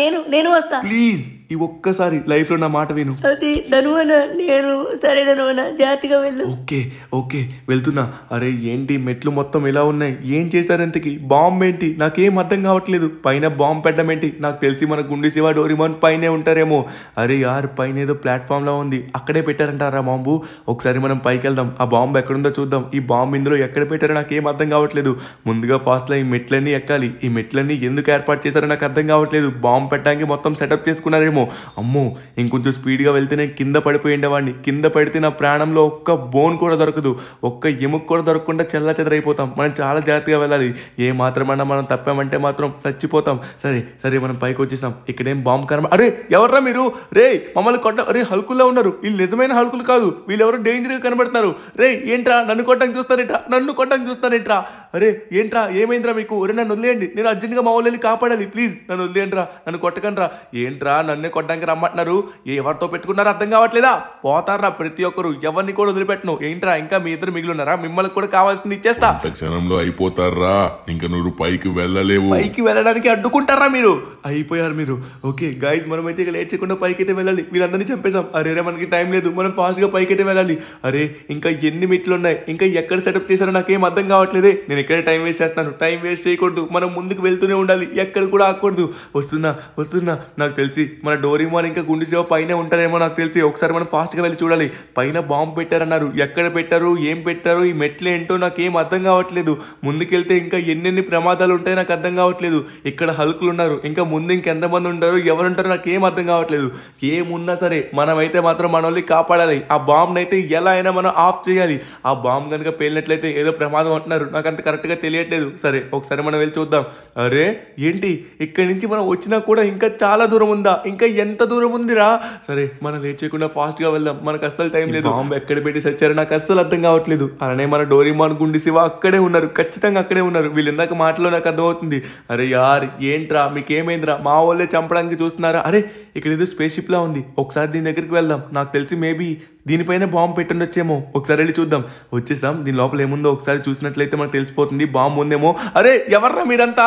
నేను నేను వస్తా ప్లీజ్ ఈ ఒక్కసారి లైఫ్ లో నా మాట విను అది ధనువన నేను సరే ధనువన జాతిగా వెళ్ళు ఓకే ఓకే వెళ్తున్నా అరే ఏంటి మెట్లు మొత్తం ఇలా ఉన్నాయి ఏం చేశారంతకి బాంబు ఏంటి నాకేం అర్థం కావట్లేదు పైన బాంబు పెట్టడం ఏంటి నాకు తెలిసి మన గుండి శివ డోరిమోన్ పైనే ఉంటారేమో అరే యార్ పైన ఏదో ప్లాట్ఫామ్లో ఉంది అక్కడే పెట్టారంటారా బాంబు ఒకసారి మనం పైకి వెళ్దాం ఆ బాంబు ఎక్కడుందో చూద్దాం ఈ బాంబు ఇందులో ఎక్కడ పెట్టారో నాకేం అర్థం కావట్లేదు ముందుగా ఫాస్ట్లో ఈ మెట్లన్నీ ఎక్కాలి ఈ మెట్లన్నీ ఎందుకు ఏర్పాటు చేశారో నాకు అర్థం కావట్లేదు బాంబు పెట్టడానికి మొత్తం సెటప్ చేసుకున్నారేమో అమ్మో ఇంకొంచెం స్పీడ్గా వెళ్తే నేను కింద పడిపోయిండేవాడిని కింద పడితే నా ప్రాణంలో ఒక్క బోన్ కూడా దొరకదు ఒక్క ఎముక కూడా దొరకకుండా చెల్ల చెదరైపోతాం మనం చాలా జాగ్రత్తగా వెళ్ళాలి ఏ మాత్రమైనా మనం తప్పామంటే మాత్రం చచ్చిపోతాం సరే సరే మనం పైకి వచ్చేసాం ఇక్కడేం బాంబు కనబ అరే ఎవర్రా మీరు రే మమ్మల్ని కొట్ట అరే హల్కుల్లో ఉన్నారు వీళ్ళు నిజమైన హల్కులు కాదు వీళ్ళెవరో డేంజర్గా కనబడుతున్నారు రే ఏంట్రా నన్ను కొట్టడానికి చూస్తారేంట్రా నన్ను కొట్టడానికి చూస్తారేంట్రా అరే ఏంట్రా ఏమైందిరా మీకు ఒరే నన్ను వదిలేయండి నేను అర్జెంట్గా మా వాళ్ళు కాపాడాలి ప్లీజ్ నన్ను వదిలేయండిరా నన్ను కొట్టకండిరా ఏంట్రా నన్నే కొట్టడానికి రమ్మంటున్నారు ఎవరితో పెట్టుకున్నారో అర్థం కావట్లేదా పోతారా ప్రతి ఒక్కరు ఎవరిని కూడా వదిలిపెట్టను ఏంట్రా ఏంట్రా ఇంకా మీ ఇద్దరు ఉన్నారా మిమ్మల్ని కూడా కావాల్సింది ఇచ్చేస్తా క్షణంలో అయిపోతారా ఇంకా నువ్వు పైకి వెళ్ళలేవు పైకి వెళ్ళడానికి అడ్డుకుంటారా మీరు అయిపోయారు మీరు ఓకే గాయస్ మనం అయితే ఇక లేట్ చేయకుండా పైకి అయితే వెళ్ళాలి వీళ్ళందరినీ చంపేశాం అరే రే మనకి టైం లేదు మనం ఫాస్ట్ గా పైకి అయితే వెళ్ళాలి అరే ఇంకా ఎన్ని మిట్లు ఉన్నాయి ఇంకా ఎక్కడ సెటప్ చేశారో ఏం అర్థం కావట్లేదే నేను ఎక్కడ టైం వేస్ట్ చేస్తాను టైం వేస్ట్ చేయకూడదు మనం ముందుకు వెళ్తూనే ఉండాలి ఎక్కడ కూడా ఆకూడదు వస్తున్నా వస్తున్నా నాకు తెలిసి మన డోరీమాన్ ఇంకా గుండె సేవ పైన ఉంటారేమో నాకు తెలిసి ఒకసారి మనం ఫాస్ట్ గా వెళ్ళి చూడాలి పైన బాంబు పెట్టారన్నారు ఎక్కడ పెట్టారు ఏం పెట్టారు ఈ మెట్లు ఏంటో నాకు ఏం అర్థం కావట్లేదు ముందుకెళ్తే ఇంకా ఎన్నెన్ని ప్రమాదాలు ఉంటాయో నాకు అర్థం కావట్లేదు ఇక్కడ హల్కులు ఉన్నారు ఇంకా ముందు ఇంకెంతమంది ఉంటారు ఎవరుంటారు నాకు ఏం అర్థం కావట్లేదు ఏమున్నా సరే మనమైతే మాత్రం మన వాళ్ళని కాపాడాలి ఆ బాంబుని అయితే ఎలా అయినా మనం ఆఫ్ చేయాలి ఆ బాంబు కనుక పేలినట్లయితే ఏదో ప్రమాదం అంటున్నారు నాకు అంత కరెక్ట్గా తెలియట్లేదు సరే ఒకసారి మనం వెళ్ళి చూద్దాం అరే ఏంటి ఇక్కడి నుంచి మనం వచ్చినా కూడా ఇంకా చాలా దూరం ఉందా ఇంకా ఎంత దూరం ఉందిరా సరే మనం లేచేయకుండా ఫాస్ట్గా వెళ్దాం మనకు అస్సలు టైం లేదు బాంబు ఎక్కడ పెట్టి సచ్చారు నాకు అస్సలు అస్సలు అర్థం కావట్లేదు అలానే మన డోరీమాన్ గుండి శివ అక్కడే ఉన్నారు ఖచ్చితంగా అక్కడే ఉన్నారు వీళ్ళు ఇందాక మాటలో నాకు అర్థమవుతుంది అరే యార్ ఏంట్రా మీకేమైందిరా మా వాళ్ళే చంపడానికి చూస్తున్నారా అరే ఇక్కడ ఏదో స్పేస్ షిప్లా ఉంది ఒకసారి దీని దగ్గరికి వెళ్దాం నాకు తెలిసి మేబీ దీనిపైన బాంబు పెట్టుండొచ్చేమో ఒకసారి వెళ్ళి చూద్దాం వచ్చేసాం దీని లోపల ఏముందో ఒకసారి చూసినట్లయితే మనకు తెలిసిపోతుంది బాంబు ఉందేమో అరే ఎవర్రా మీరంతా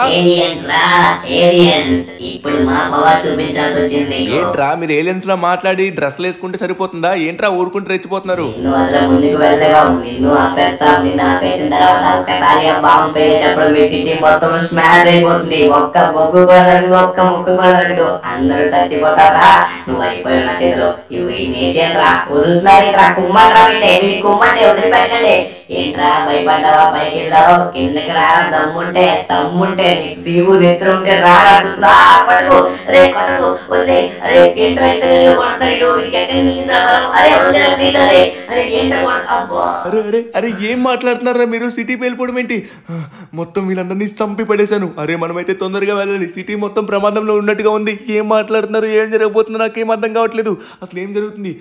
ఏంట్రా మీరు ఏలియన్స్ లో మాట్లాడి డ్రెస్లు వేసుకుంటే సరిపోతుందా ఏంట్రా ఊరుకుంటూ రెచ్చిపోతున్నారు అందరూ చచ్చిపోతారా నువ్వు అయిపోయిన చేతిలో ఇవి నేసేయరా వదులుతున్నా Tra Kuma Ravi Devi Kuma Deo del Bailande ఏంట్రా భయపడ్డావా పైకి కిందకి రారా దమ్ముంటే తమ్ముంటే సీవు ఉంటే రారా పట్టుకు రే పట్టుకు వదిలే అరే ఏంట్రా కొడతాడు అరే వదిలే అరే అరే ఏం మాట్లాడుతున్నారా మీరు సిటీ వెళ్ళిపోవడం ఏంటి మొత్తం వీళ్ళందరినీ చంపి పడేశాను అరే మనమైతే తొందరగా వెళ్ళాలి సిటీ మొత్తం ప్రమాదంలో ఉన్నట్టుగా ఉంది ఏం మాట్లాడుతున్నారు ఏం జరగబోతుందో నాకేం అర్థం కావట్లేదు అసలు ఏం జరుగుతుంది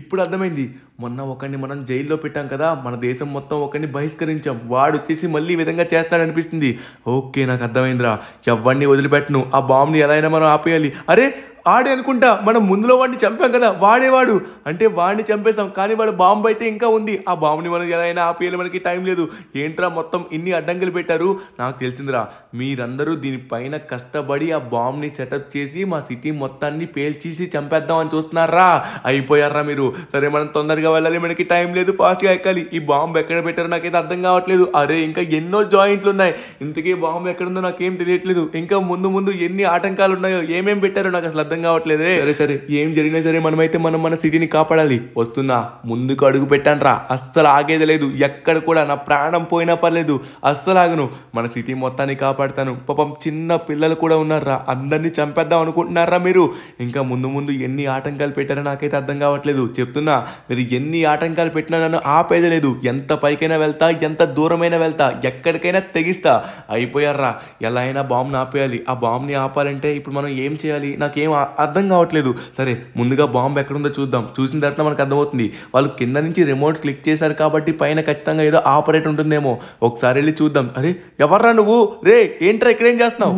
ఇప్పుడు అర్థమైంది మొన్న ఒకరిని మనం జైల్లో పెట్టాం కదా మన దేశం మొత్తం ఒకరిని బహిష్కరించాం వాడు వచ్చేసి మళ్ళీ ఈ విధంగా చేస్తాడనిపిస్తుంది ఓకే నాకు అర్థమైందిరా ఎవరిని వదిలిపెట్టను ఆ బాంబుని ఎలా అయినా మనం ఆపేయాలి అరే ఆడే అనుకుంటా మనం ముందులో వాడిని చంపాం కదా వాడేవాడు అంటే వాడిని చంపేశాం కానీ వాడు బాంబు అయితే ఇంకా ఉంది ఆ బాంబుని మనం ఎలా అయినా ఆపేయాలి మనకి టైం లేదు ఏంట్రా మొత్తం ఇన్ని అడ్డంకులు పెట్టారు నాకు తెలిసిందిరా మీరందరూ దీనిపైన కష్టపడి ఆ బాంబుని సెటప్ చేసి మా సిటీ మొత్తాన్ని పేల్చేసి చంపేద్దామని చూస్తున్నారా అయిపోయారా మీరు సరే మనం తొందరగా వెళ్ళాలి మనకి టైం లేదు ఫాస్ట్గా ఎక్కాలి ఈ బాంబు ఎక్కడ పెట్టారో నాకైతే అర్థం కావట్లేదు అరే ఇంకా ఎన్నో జాయింట్లు ఉన్నాయి ఇంతకీ బాంబు ఎక్కడుందో నాకేం తెలియట్లేదు ఇంకా ముందు ముందు ఎన్ని ఆటంకాలు ఉన్నాయో ఏమేమి పెట్టారో నాకు అసలు అర్థం కావట్లేదు సరే సరే ఏం జరిగినా సరే మనమైతే మనం మన సిటీని కాపాడాలి వస్తున్నా ముందుకు అడుగు పెట్టానరా అస్సలు ఆగేది లేదు ఎక్కడ కూడా నా ప్రాణం పోయినా పర్లేదు అస్సలు ఆగను మన సిటీ మొత్తాన్ని కాపాడుతాను పాపం చిన్న పిల్లలు కూడా ఉన్నారా అందరినీ చంపేద్దాం అనుకుంటున్నారా మీరు ఇంకా ముందు ముందు ఎన్ని ఆటంకాలు పెట్టారో నాకైతే అర్థం కావట్లేదు చెప్తున్నా మీరు ఎన్ని ఆటంకాలు పెట్టినా నన్ను ఆపేది లేదు ఎంత పైకైనా వెళ్తా ఎంత దూరమైనా వెళ్తా ఎక్కడికైనా తెగిస్తా అయిపోయారా ఎలా అయినా బాంబుని ఆపేయాలి ఆ బాంబుని ఆపాలంటే ఇప్పుడు మనం ఏం చేయాలి నాకేం అర్థం కావట్లేదు సరే ముందుగా బాంబు ఎక్కడుందో చూద్దాం చూసిన తర్వాత మనకు అర్థమవుతుంది వాళ్ళు కింద నుంచి రిమోట్ క్లిక్ చేశారు కాబట్టి పైన ఖచ్చితంగా ఏదో ఆపరేట్ ఉంటుందేమో ఒకసారి వెళ్ళి చూద్దాం అరే ఎవర్రా నువ్వు రే ఏంట్రా ఇక్కడేం చేస్తున్నావు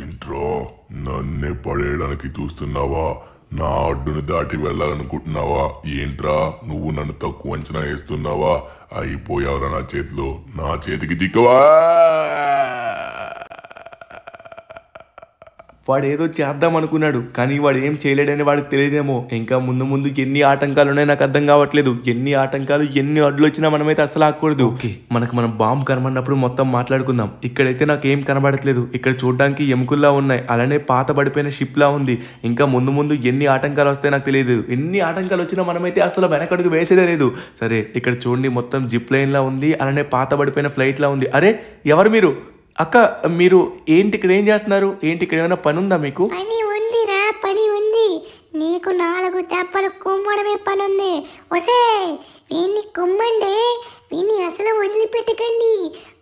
ఏంట్రా నన్నే పడేయడానికి చూస్తున్నావా నా అడ్డును దాటి వెళ్ళాలనుకుంటున్నావా ఏంట్రా నువ్వు నన్ను తక్కువ అంచనా వేస్తున్నావా అయిపోయావరా నా చేతిలో నా చేతికి దిక్కువా వాడు ఏదో చేద్దాం అనుకున్నాడు కానీ వాడు ఏం చేయలేడని వాడికి తెలియదేమో ఇంకా ముందు ముందు ఎన్ని ఆటంకాలు ఉన్నాయో నాకు అర్థం కావట్లేదు ఎన్ని ఆటంకాలు ఎన్ని అడ్లు వచ్చినా మనమైతే అసలు ఆకూడదు ఓకే మనకు మనం బాంబు కనబడినప్పుడు మొత్తం మాట్లాడుకుందాం ఇక్కడైతే నాకు ఏం కనబడట్లేదు ఇక్కడ చూడడానికి ఎముకల్లా ఉన్నాయి అలానే పాత పడిపోయిన షిప్లా ఉంది ఇంకా ముందు ముందు ఎన్ని ఆటంకాలు వస్తాయి నాకు తెలియదు ఎన్ని ఆటంకాలు వచ్చినా మనమైతే అసలు వెనకడుగు వేసేదే లేదు సరే ఇక్కడ చూడండి మొత్తం జిప్ లైన్లా ఉంది అలానే పాత పడిపోయిన ఫ్లైట్లా ఉంది అరే ఎవరు మీరు అక్క మీరు ఏంటి ఇక్కడ ఏం చేస్తున్నారు ఏంటి ఇక్కడ ఏమైనా పని ఉందా మీకు పని ఉందిరా పని ఉంది నీకు నాలుగు దెబ్బలు కుమ్మడమే పని ఉంది వసే వీన్ని కుమ్మండి వీన్ని అసలు వదిలిపెట్టకండి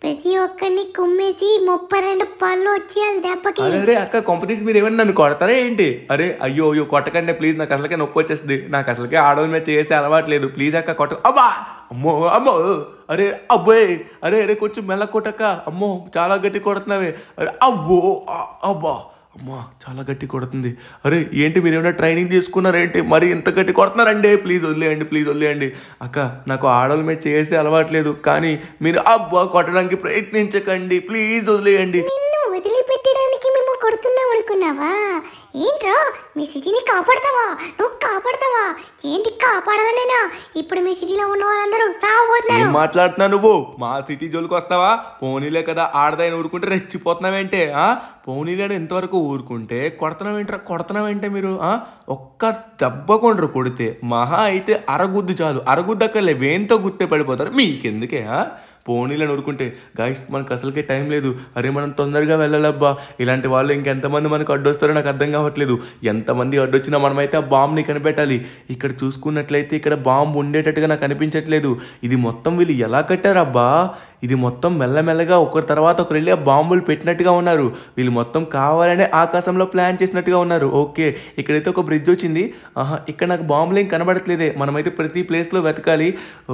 ప్రతి ఒక్కరిని కుమ్మేసి ముప్పై రెండు పళ్ళు వచ్చి దెబ్బకి అరే అక్క తీసి మీరు ఏమన్నా నన్ను కొడతారా ఏంటి అరే అయ్యో అయ్యో కొట్టకండి ప్లీజ్ నాకు అసలుకే నొప్పి వచ్చేస్తుంది నాకు అసలుకే ఆడవాళ్ళ మీద చేసే అలవాటు లేదు ప్లీజ్ అక్క కొట్ట అబ్బా అమ్మో అమ్మో అరే అబ్బాయి అరే అరే కొంచెం మెల్ల కొట్టక్క అమ్మో చాలా గట్టి కొడుతున్నావే అరే అబ్బో అబ్బా అమ్మా చాలా గట్టి కొడుతుంది అరే ఏంటి మీరు ఏమైనా ట్రైనింగ్ తీసుకున్నారేంటి మరి ఇంత గట్టి కొడుతున్నారండి ప్లీజ్ వదిలేయండి ప్లీజ్ వదిలేయండి అక్క నాకు ఆడవాళ్ళ మీద చేసే అలవాట్లేదు కానీ మీరు అబ్బా కొట్టడానికి ప్రయత్నించకండి ప్లీజ్ వదిలేయండి వదిలిపెట్టడానికి మేము కొడుతున్నాం అనుకున్నావా ఏంట్రా మీ సిటీని కాపాడతావా నువ్వు కాపాడతావా ఏంటి కాపాడాలి నేను ఇప్పుడు మీ సిటీలో ఉన్న వాళ్ళందరూ సాగుతున్నారు మాట్లాడుతున్నా నువ్వు మా సిటీ జోలికి వస్తావా పోనీలే కదా ఆడదాయని ఊరుకుంటే రెచ్చిపోతున్నావేంటే ఆ పోనీలే ఇంతవరకు ఊరుకుంటే కొడతనం ఏంటే మీరు ఆ ఒక్క దెబ్బ కొండరు కొడితే మహా అయితే అరగుద్దు చాలు అరగుద్దక్కర్లే వేంతో గుర్తే పడిపోతారు మీకెందుకే ఆ పోనీలను ఊరుకుంటే గైస్ మనకు అసలుకే టైం లేదు అరే మనం తొందరగా వెళ్ళాలబ్బా ఇలాంటి వాళ్ళు ఇంకెంతమంది మనకు అడ్డొస్తారో నాకు అర్థం కావట్లేదు ఎంతమంది అడ్డొచ్చినా మనమైతే ఆ బాంబుని కనిపెట్టాలి ఇక్కడ ఇక్కడ చూసుకున్నట్లయితే ఇక్కడ బాంబు ఉండేటట్టుగా నాకు అనిపించట్లేదు ఇది మొత్తం వీళ్ళు ఎలా కట్టారబ్బా ఇది మొత్తం మెల్లమెల్లగా ఒకరి తర్వాత ఒకరు వెళ్ళి బాంబులు పెట్టినట్టుగా ఉన్నారు వీళ్ళు మొత్తం కావాలనే ఆకాశంలో ప్లాన్ చేసినట్టుగా ఉన్నారు ఓకే ఇక్కడైతే ఒక బ్రిడ్జ్ వచ్చింది ఆహా ఇక్కడ నాకు బాంబులు ఏం కనబడట్లేదే మనమైతే ప్రతి ప్లేస్లో వెతకాలి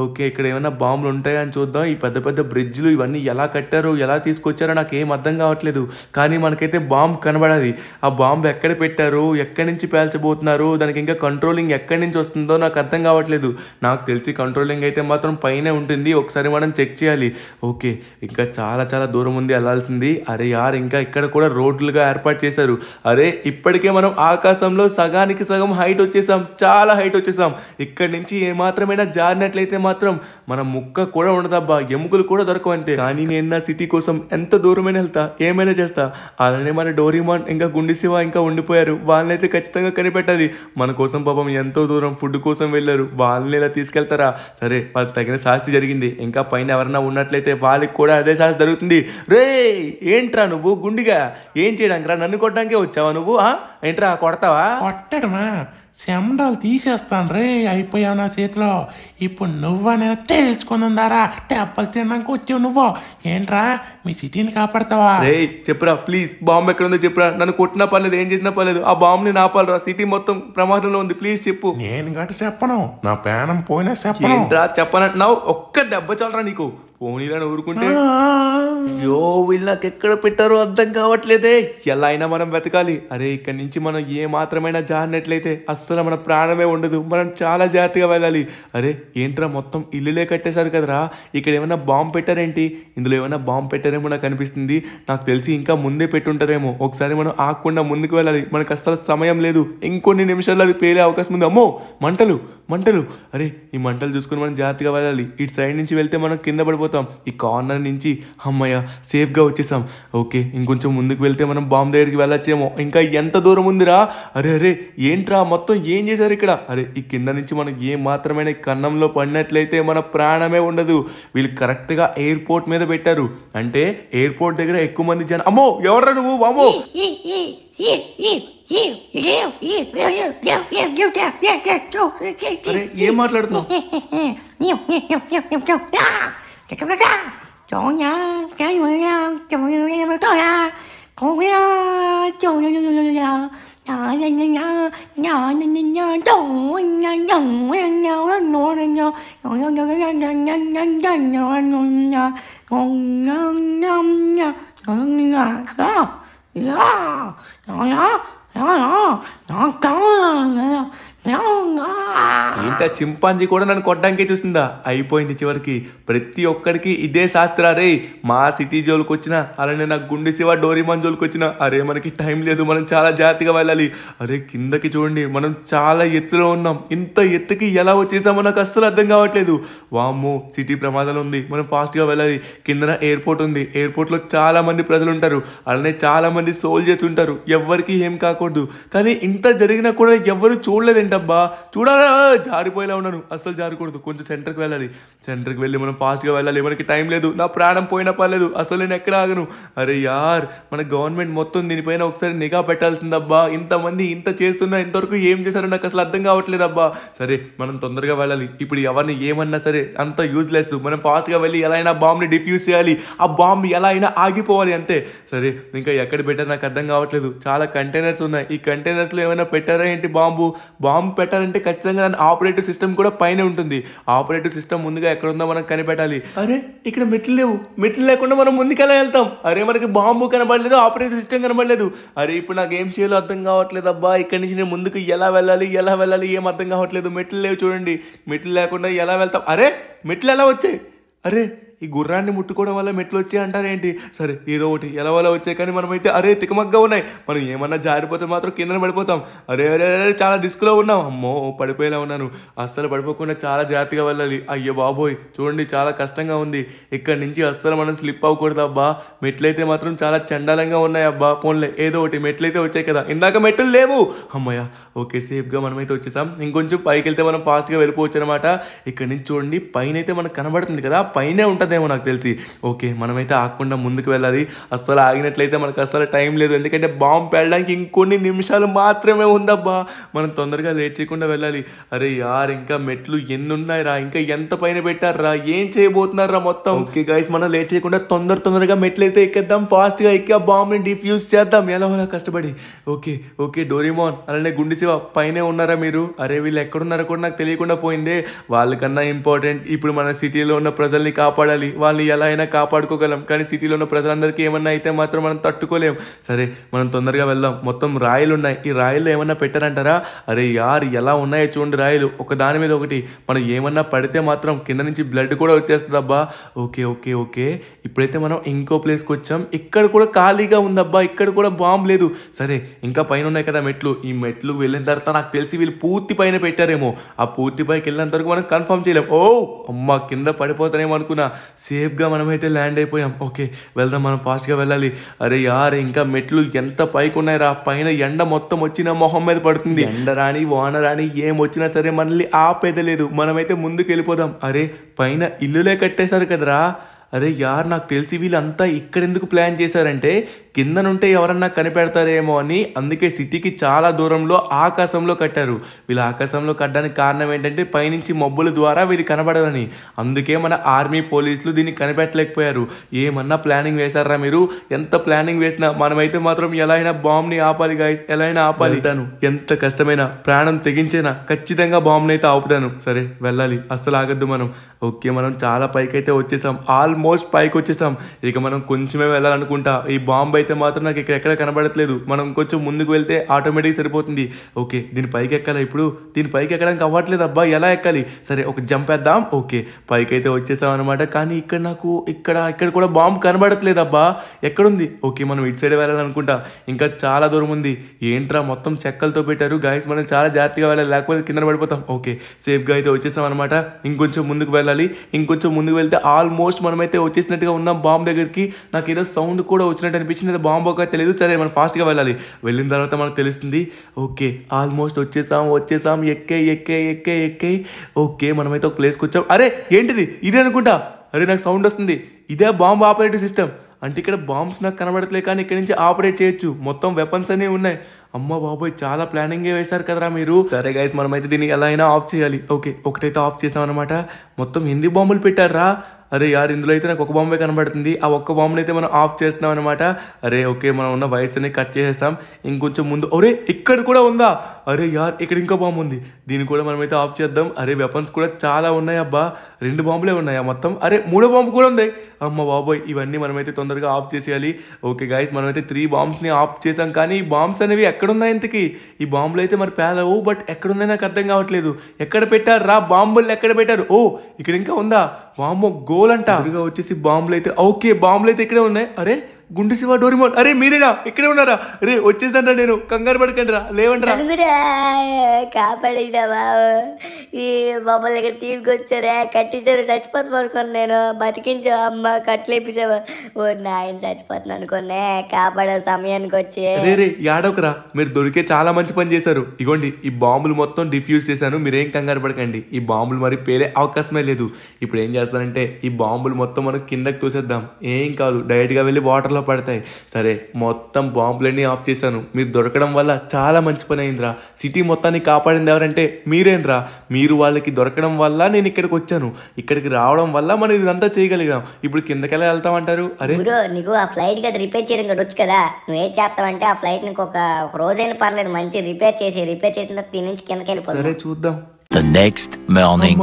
ఓకే ఇక్కడ ఏమైనా బాంబులు ఉంటాయని చూద్దాం ఈ పెద్ద పెద్ద బ్రిడ్జ్లు ఇవన్నీ ఎలా కట్టారో ఎలా తీసుకొచ్చారో నాకు ఏం అర్థం కావట్లేదు కానీ మనకైతే బాంబు కనబడాలి ఆ బాంబు ఎక్కడ పెట్టారు ఎక్కడి నుంచి పేల్చబోతున్నారు దానికి ఇంకా కంట్రోలింగ్ ఎక్కడి నుంచి వస్తుందో నాకు అర్థం కావట్లేదు నాకు తెలిసి కంట్రోలింగ్ అయితే మాత్రం పైనే ఉంటుంది ఒకసారి మనం చెక్ చేయాలి ఓకే ఇంకా చాలా చాలా దూరం ఉంది వెళ్ళాల్సింది అరే యార్ ఇంకా ఇక్కడ కూడా రోడ్లుగా ఏర్పాటు చేశారు అరే ఇప్పటికే మనం ఆకాశంలో సగానికి సగం హైట్ వచ్చేసాం చాలా హైట్ వచ్చేసాం ఇక్కడి నుంచి ఏమాత్రమైనా జారినట్లయితే మాత్రం మన ముక్క కూడా ఉండదబ్బా ఎముకలు కూడా దొరకవంతే కానీ నేను నా సిటీ కోసం ఎంత దూరమైనా వెళ్తా ఏమైనా చేస్తా అలానే మన డోరీమాన్ ఇంకా గుండిసివా ఇంకా ఉండిపోయారు వాళ్ళని అయితే ఖచ్చితంగా కనిపెట్టాలి మన కోసం పాపం ఎంతో దూరం ఫుడ్ కోసం వెళ్ళారు వాళ్ళని ఇలా తీసుకెళ్తారా సరే వాళ్ళకి తగిన శాస్తి జరిగింది ఇంకా పైన ఎవరైనా ఉన్నట్లయితే వాళ్ళకి కూడా అదే సాహసం జరుగుతుంది రే ఏంట్రా నువ్వు గుండిగా ఏం చేయడానికి రా నన్ను కొట్టడానికే వచ్చావా నువ్వు ఏంట్రా కొడతావా కొట్టడమా శండాలు తీసేస్తాను రే అయిపోయావు నా చేతిలో ఇప్పుడు నువ్వనైనా తేల్చుకుందారా టెప్పలు తినడానికి వచ్చావు నువ్వు ఏంట్రా మీ సిటీని కాపాడతావా రే చెప్పురా ప్లీజ్ బాంబు ఎక్కడ ఉందో చెప్పురా నన్ను కొట్టినా పర్లేదు ఏం చేసినా పర్లేదు ఆ బాంబుని నాపాలరా సిటీ మొత్తం ప్రమాదంలో ఉంది ప్లీజ్ చెప్పు నేను గట చెప్పను నా ప్రాణం పోయినా చెప్పను ఏంట్రా చెప్పనంటున్నావు ఒక్క దెబ్బ చాలరా నీకు పోనీలను ఊరుకుంటే యో వీళ్ళు నాకు ఎక్కడ పెట్టారో అర్థం కావట్లేదే ఎలా అయినా మనం వెతకాలి అరే ఇక్కడి నుంచి మనం ఏ మాత్రమైనా జారినట్లయితే అస్సలు మన ప్రాణమే ఉండదు మనం చాలా జాగ్రత్తగా వెళ్ళాలి అరే ఏంట్రా మొత్తం ఇల్లులే కట్టేశారు కదరా ఇక్కడ ఏమైనా బాంబు పెట్టారేంటి ఇందులో ఏమైనా బాంబు పెట్టారేమో నాకు అనిపిస్తుంది నాకు తెలిసి ఇంకా ముందే పెట్టుంటారేమో ఒకసారి మనం ఆకుండా ముందుకు వెళ్ళాలి మనకు అస్సలు సమయం లేదు ఇంకొన్ని నిమిషాల్లో అది పేలే అవకాశం ఉంది అమ్మో మంటలు మంటలు అరే ఈ మంటలు చూసుకుని మనం జాగ్రత్తగా వెళ్ళాలి ఇటు సైడ్ నుంచి వెళ్తే మనం కింద పడిపోతాం పోతాం ఈ కార్నర్ నుంచి అమ్మయ్య సేఫ్గా వచ్చేసాం ఓకే ఇంకొంచెం ముందుకు వెళ్తే మనం బాంబు దగ్గరికి వెళ్ళొచ్చేమో ఇంకా ఎంత దూరం ఉందిరా అరే అరే ఏంట్రా మొత్తం ఏం చేశారు ఇక్కడ అరే ఈ కింద నుంచి మనకి ఏ మాత్రమైన కన్నంలో పడినట్లయితే మన ప్రాణమే ఉండదు వీళ్ళు కరెక్ట్గా ఎయిర్పోర్ట్ మీద పెట్టారు అంటే ఎయిర్పోర్ట్ దగ్గర ఎక్కువ మంది జనం అమ్మో ఎవరా నువ్వు అమ్మో ఏం మాట్లాడుతున్నావు 그러니까 정야 개우야 정야 떠야 고야 정야야야야 야야야야 야야야야 정야 정야야 노래야 정야야야야야야야야 공야야야 정야 야 야야 야야 야 야야 ఇంత చింపాంజీ కూడా నన్ను కొట్టడానికే చూసిందా అయిపోయింది చివరికి ప్రతి ఒక్కడికి ఇదే శాస్త్ర రే మా సిటీ జోలుకి వచ్చిన అలానే నాకు గుండె శివ డోరీమాన్ జోలుకి వచ్చిన అరే మనకి టైం లేదు మనం చాలా జాగ్రత్తగా వెళ్ళాలి అరే కిందకి చూడండి మనం చాలా ఎత్తులో ఉన్నాం ఇంత ఎత్తుకి ఎలా వచ్చేసామో నాకు అస్సలు అర్థం కావట్లేదు వామ్మో సిటీ ప్రమాదాలు ఉంది మనం ఫాస్ట్గా వెళ్ళాలి కిందన ఎయిర్పోర్ట్ ఉంది ఎయిర్పోర్ట్లో చాలా మంది ప్రజలు ఉంటారు అలానే చాలా మంది సోల్జర్స్ ఉంటారు ఎవరికి ఏం కాకూడదు కానీ ఇంత జరిగినా కూడా ఎవరు చూడలేదంట ఏంటబ్బా చూడాలా జారిపోయేలా ఉన్నాను అస్సలు జారకూడదు కొంచెం సెంటర్కి వెళ్ళాలి సెంటర్కి వెళ్ళి మనం ఫాస్ట్గా వెళ్ళాలి మనకి టైం లేదు నా ప్రాణం పోయినా పర్లేదు అసలు నేను ఎక్కడ ఆగను అరే యార్ మన గవర్నమెంట్ మొత్తం దీనిపైన ఒకసారి నిఘా పెట్టాల్సిందబ్బా ఇంతమంది ఇంత చేస్తున్నా ఇంతవరకు ఏం చేశారో నాకు అసలు అర్థం కావట్లేదబ్బా సరే మనం తొందరగా వెళ్ళాలి ఇప్పుడు ఎవరిని ఏమన్నా సరే అంత యూజ్లెస్ మనం ఫాస్ట్గా వెళ్ళి ఎలా అయినా బాంబ్ని డిఫ్యూజ్ చేయాలి ఆ బాంబ్ ఎలా అయినా ఆగిపోవాలి అంతే సరే ఇంకా ఎక్కడ పెట్టారో నాకు అర్థం కావట్లేదు చాలా కంటైనర్స్ ఉన్నాయి ఈ కంటైనర్స్లో ఏమైనా పెట్టారా ఏంటి బాంబు బాంబు పంప్ పెట్టాలంటే ఖచ్చితంగా దాని ఆపరేటివ్ సిస్టమ్ కూడా పైన ఉంటుంది ఆపరేటివ్ సిస్టమ్ ముందుగా ఎక్కడ ఉందో మనం కనిపెట్టాలి అరే ఇక్కడ మెట్లు లేవు మెట్లు లేకుండా మనం ముందుకెలా వెళ్తాం అరే మనకి బాంబు కనబడలేదు ఆపరేటివ్ సిస్టమ్ కనబడలేదు అరే ఇప్పుడు నాకు ఏం చేయాలో అర్థం కావట్లేదు అబ్బా ఇక్కడి నుంచి నేను ముందుకు ఎలా వెళ్ళాలి ఎలా వెళ్ళాలి ఏం అర్థం కావట్లేదు మెట్లు లేవు చూడండి మెట్లు లేకుండా ఎలా వెళ్తాం అరే మెట్లు ఎలా వచ్చాయి అరే ఈ గుర్రాన్ని ముట్టుకోవడం వల్ల మెట్లు వచ్చాయి అంటారేంటి సరే ఏదో ఒకటి ఎలా వల్ల వచ్చాయి కానీ మనమైతే అరే తికమగ్గా ఉన్నాయి మనం ఏమన్నా జారిపోతే మాత్రం కిందన పడిపోతాం అరే అరే అరే చాలా డిస్క్లో ఉన్నాం అమ్మో పడిపోయేలా ఉన్నాను అస్సలు పడిపోకుండా చాలా జాగ్రత్తగా వెళ్ళాలి అయ్యో బాబోయ్ చూడండి చాలా కష్టంగా ఉంది ఇక్కడ నుంచి అస్సలు మనం స్లిప్ అవ్వకూడదు అబ్బా మెట్లయితే మాత్రం చాలా చండాలంగా ఉన్నాయి అబ్బా పోన్లే ఏదో ఒకటి మెట్లయితే వచ్చాయి కదా ఇందాక మెట్లు లేవు అమ్మయ్య ఓకే సేఫ్గా మనమైతే వచ్చేసాం ఇంకొంచెం పైకి వెళ్తే మనం ఫాస్ట్గా వెళ్ళిపోవచ్చు అనమాట ఇక్కడ నుంచి చూడండి పైన అయితే మనకు కనబడుతుంది కదా పైనే ఉంటుంది ఉంటుందేమో నాకు తెలిసి ఓకే మనమైతే ఆగకుండా ముందుకు వెళ్ళాలి అస్సలు ఆగినట్లయితే మనకు అస్సలు టైం లేదు ఎందుకంటే బాంబు పెళ్ళడానికి ఇంకొన్ని నిమిషాలు మాత్రమే ఉందబ్బా మనం తొందరగా లేట్ చేయకుండా వెళ్ళాలి అరే యార్ ఇంకా మెట్లు ఎన్ని ఉన్నాయిరా ఇంకా ఎంత పైన పెట్టారా ఏం చేయబోతున్నారా మొత్తం ఓకే గైస్ మనం లేట్ చేయకుండా తొందర తొందరగా మెట్లు అయితే ఎక్కేద్దాం ఫాస్ట్గా ఎక్కి ఆ బాంబుని డిఫ్యూజ్ చేద్దాం ఎలా అలా కష్టపడి ఓకే ఓకే డోరీమోన్ అలానే శివ పైనే ఉన్నారా మీరు అరే వీళ్ళు ఎక్కడున్నారో కూడా నాకు తెలియకుండా పోయిందే వాళ్ళకన్నా ఇంపార్టెంట్ ఇప్పుడు మన సిటీలో ఉన్న ప్రజల్ని కాపాడాలి కాపాడాలి వాళ్ళని ఎలా అయినా కాపాడుకోగలం కానీ సిటీలో ఉన్న ప్రజలందరికీ ఏమన్నా అయితే మాత్రం మనం తట్టుకోలేం సరే మనం తొందరగా వెళ్దాం మొత్తం రాయలు ఉన్నాయి ఈ రాయలు ఏమన్నా పెట్టారంటారా అరే యార్ ఎలా ఉన్నాయో చూడండి రాయలు ఒక దాని మీద ఒకటి మనం ఏమన్నా పడితే మాత్రం కింద నుంచి బ్లడ్ కూడా వచ్చేస్తుంది అబ్బా ఓకే ఓకే ఓకే ఇప్పుడైతే మనం ఇంకో ప్లేస్కి వచ్చాం ఇక్కడ కూడా ఖాళీగా ఉందబ్బా ఇక్కడ కూడా బాంబు లేదు సరే ఇంకా పైన ఉన్నాయి కదా మెట్లు ఈ మెట్లు వెళ్ళిన తర్వాత నాకు తెలిసి వీళ్ళు పూర్తి పైన పెట్టారేమో ఆ పూర్తి పైకి వెళ్ళినంత వరకు మనం కన్ఫర్మ్ చేయలేం ఓ అమ్మ కింద పడిపోతానేమో అనుకున్నా సేఫ్గా మనమైతే ల్యాండ్ అయిపోయాం ఓకే వెళ్దాం మనం ఫాస్ట్గా వెళ్ళాలి అరే యార్ ఇంకా మెట్లు ఎంత పైకి ఉన్నాయి రా పైన ఎండ మొత్తం వచ్చిన మొహం మీద పడుతుంది ఎండ రాని వాన రాని ఏం వచ్చినా సరే మనల్ని ఆపేదలేదు మనమైతే ముందుకు వెళ్ళిపోదాం అరే పైన ఇల్లులే కట్టేశారు కదరా అరే యార్ నాకు తెలిసి వీళ్ళంతా ఇక్కడెందుకు ప్లాన్ చేశారంటే నుంటే ఎవరన్నా కనిపెడతారేమో అని అందుకే సిటీకి చాలా దూరంలో ఆకాశంలో కట్టారు వీళ్ళు ఆకాశంలో కట్టడానికి కారణం ఏంటంటే పైనుంచి మబ్బుల ద్వారా వీళ్ళు కనబడాలని అందుకే మన ఆర్మీ పోలీసులు దీన్ని కనిపెట్టలేకపోయారు ఏమన్నా ప్లానింగ్ వేశారా మీరు ఎంత ప్లానింగ్ వేసినా మనమైతే మాత్రం ఎలా అయినా బాంబ్ని ఆపాలి గాయస్ ఎలా అయినా ఆపాలి తాను ఎంత కష్టమైన ప్రాణం తెగించైనా ఖచ్చితంగా బాంబ్ని అయితే ఆపుతాను సరే వెళ్ళాలి అస్సలు ఆగద్దు మనం ఓకే మనం చాలా పైకి అయితే వచ్చేసాం ఆల్మోస్ట్ మోస్ట్ పైకి వచ్చేసాం ఇక మనం కొంచెమే వెళ్ళాలనుకుంటా ఈ బాంబు అయితే మాత్రం నాకు ఇక్కడ ఎక్కడ కనబడట్లేదు మనం కొంచెం ముందుకు వెళ్తే ఆటోమేటిక్ సరిపోతుంది ఓకే దీని పైకి ఎక్కాలి ఇప్పుడు దీని పైకి ఎక్కడానికి అవ్వట్లేదు అబ్బా ఎలా ఎక్కాలి సరే ఒక జంప్ వేద్దాం ఓకే పైకి అయితే వచ్చేసాం అనమాట కానీ ఇక్కడ నాకు ఇక్కడ ఇక్కడ కూడా బాంబు కనబడట్లేదు అబ్బా ఎక్కడుంది ఓకే మనం ఇటు సైడ్ వెళ్ళాలనుకుంటా ఇంకా చాలా దూరం ఉంది ఏంట్రా మొత్తం చెక్కలతో పెట్టారు గాయస్ మనం చాలా జాగ్రత్తగా వెళ్ళాలి లేకపోతే కింద పడిపోతాం ఓకే సేఫ్గా అయితే వచ్చేసాం అనమాట ఇంకొంచెం ముందుకు వెళ్ళాలి ఇంకొంచెం ముందుకు వెళ్తే ఆల్మోస్ట్ మనం అయితే వచ్చేసినట్టుగా ఉన్నాం బాంబు దగ్గరికి నాకు ఏదో సౌండ్ కూడా వచ్చినట్టు అనిపించింది బాంబు ఒక తెలియదు సరే మనం ఫాస్ట్గా వెళ్ళాలి వెళ్ళిన తర్వాత మనకు తెలుస్తుంది ఓకే ఆల్మోస్ట్ వచ్చేసాం వచ్చేసాం ఎక్కే ఎక్కే ఎక్కే ఎక్కే ఓకే మనమైతే ఒక ప్లేస్కి వచ్చాం అరే ఏంటిది ఇదే అనుకుంటా అరే నాకు సౌండ్ వస్తుంది ఇదే బాంబు ఆపరేటివ్ సిస్టమ్ అంటే ఇక్కడ బాంబ్స్ నాకు కనబడట్లే కానీ ఇక్కడ నుంచి ఆపరేట్ చేయొచ్చు మొత్తం వెపన్స్ అనేవి ఉన్నాయి అమ్మ బాబోయ్ చాలా ప్లానింగ్ వేశారు కదరా మీరు సరే గైస్ మనమైతే దీన్ని ఎలా అయినా ఆఫ్ చేయాలి ఓకే ఒకటైతే ఆఫ్ చేసాం అనమాట మొత్తం ఎన్ని బాంబులు పెట్టారా అరే యార్ ఇందులో అయితే నాకు ఒక బాంబే కనబడుతుంది ఆ ఒక్క బాంబుని అయితే మనం ఆఫ్ చేస్తున్నాం అనమాట అరే ఓకే మనం ఉన్న వయసుని కట్ చేసేసాం ఇంకొంచెం ముందు ఒరే ఇక్కడ కూడా ఉందా అరే యార్ ఇక్కడ ఇంకో బాంబు ఉంది దీన్ని కూడా మనమైతే ఆఫ్ చేద్దాం అరే వెపన్స్ కూడా చాలా ఉన్నాయి అబ్బా రెండు బాంబులే ఉన్నాయా మొత్తం అరే మూడో బాంబు కూడా ఉంది అమ్మ బాబోయ్ ఇవన్నీ మనమైతే తొందరగా ఆఫ్ చేసేయాలి ఓకే గాయస్ మనమైతే త్రీ బాంబ్స్ని ఆఫ్ చేసాం కానీ ఈ బాంబ్స్ అనేవి ఎక్కడున్నాయి ఇంతకి ఈ బాంబులు అయితే మరి పేలవు బట్ ఎక్కడున్నాయి నాకు అర్థం కావట్లేదు ఎక్కడ పెట్టారు రా బాంబులు ఎక్కడ పెట్టారు ఓ ఇక్కడ ఇంకా ఉందా బాంబు గోల్ అంట వచ్చేసి బాంబులు అయితే ఓకే బాంబులు అయితే ఇక్కడే ఉన్నాయి అరే గుండు శివ డోరిమోన్ అరే మీరేనా ఇక్కడే ఉన్నారా రే వచ్చేసానరా నేను కంగారు పడకండి రా లేవండి కాపాడేసావా ఈ మమ్మల్ని ఇక్కడ తీసుకొచ్చారా కట్టించారు చచ్చిపోతు అనుకోను నేను బతికించా అమ్మ కట్లేపించావా ఓ నాయన చచ్చిపోతుంది అనుకోనే కాపాడే సమయానికి వచ్చి రే రే యాడోకరా మీరు దొరికే చాలా మంచి పని చేశారు ఇగోండి ఈ బాంబులు మొత్తం డిఫ్యూజ్ చేశాను మీరేం కంగారు పడకండి ఈ బాంబులు మరి పేలే అవకాశమే లేదు ఇప్పుడు ఏం చేస్తారంటే ఈ బాంబులు మొత్తం మనం కిందకి తోసేద్దాం ఏం కాదు డైరెక్ట్గా వెళ్ళి వాటర్లో పడతాయి సరే మొత్తం బాంబులన్నీ ఆఫ్ చేశాను మీరు దొరకడం వల్ల చాలా మంచి పని అయిందిరా సిటీ మొత్తాన్ని కాపాడింది ఎవరంటే మీరేనరా మీరు వాళ్ళకి దొరకడం వల్ల నేను ఇక్కడికి వచ్చాను ఇక్కడికి రావడం వల్ల మనం ఇదంతా చేయగలిగాం ఇప్పుడు కిందకెలా వెళ్తామంటారు అరే నీకు ఆ ఫ్లైట్ గట్ రిపేర్ చేయడం గట్ వచ్చు కదా నువ్వు ఏం చేస్తావంటే ఆ ఫ్లైట్ నీకు ఒక రోజైనా పర్లేదు మంచి రిపేర్ చేసి రిపేర్ చేసిన తర్వాత నుంచి కిందకి వెళ్ళిపోతుంది సరే చూద్దాం ద నెక్స్ట్ మార్నింగ్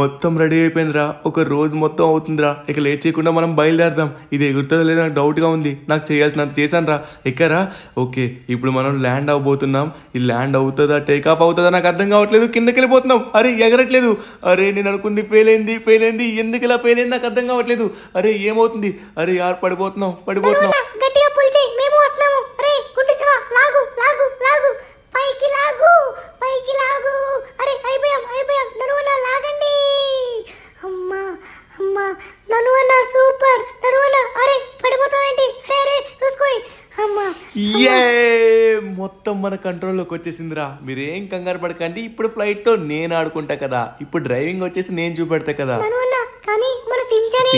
మొత్తం రెడీ అయిపోయిందిరా ఒక రోజు మొత్తం అవుతుందిరా ఇక లేట్ చేయకుండా మనం బయలుదేరదాం ఇది ఎగురుతుందో లేదో నాకు డౌట్గా ఉంది నాకు చేయాల్సినంత చేశానురా ఎక్కరా ఓకే ఇప్పుడు మనం ల్యాండ్ అవ్వబోతున్నాం ఈ ల్యాండ్ అవుతుందా టేక్ ఆఫ్ అవుతుందా నాకు అర్థం కావట్లేదు కిందకి వెళ్ళిపోతున్నాం అరే ఎగరట్లేదు అరే నేను అనుకుంది ఫెయిల్ అయింది ఫెయిల్ అయింది ఎందుకు ఇలా ఫెయిల్ అయింది నాకు అర్థం కావట్లేదు అరే ఏమవుతుంది అరే యారు పడిపోతున్నాం పడిపోతున్నాం గట్టిగా మేము వస్తున్నాము లాగు లాగు లాగు పైకి లాగు ఏ మొత్తం మన కంట్రోల్లోకి వచ్చేసిందిరా మీరు ఏం కంగారు పడకండి ఇప్పుడు ఫ్లైట్ తో నేను ఆడుకుంటా కదా ఇప్పుడు డ్రైవింగ్ వచ్చేసి నేను చూపెడతా కదా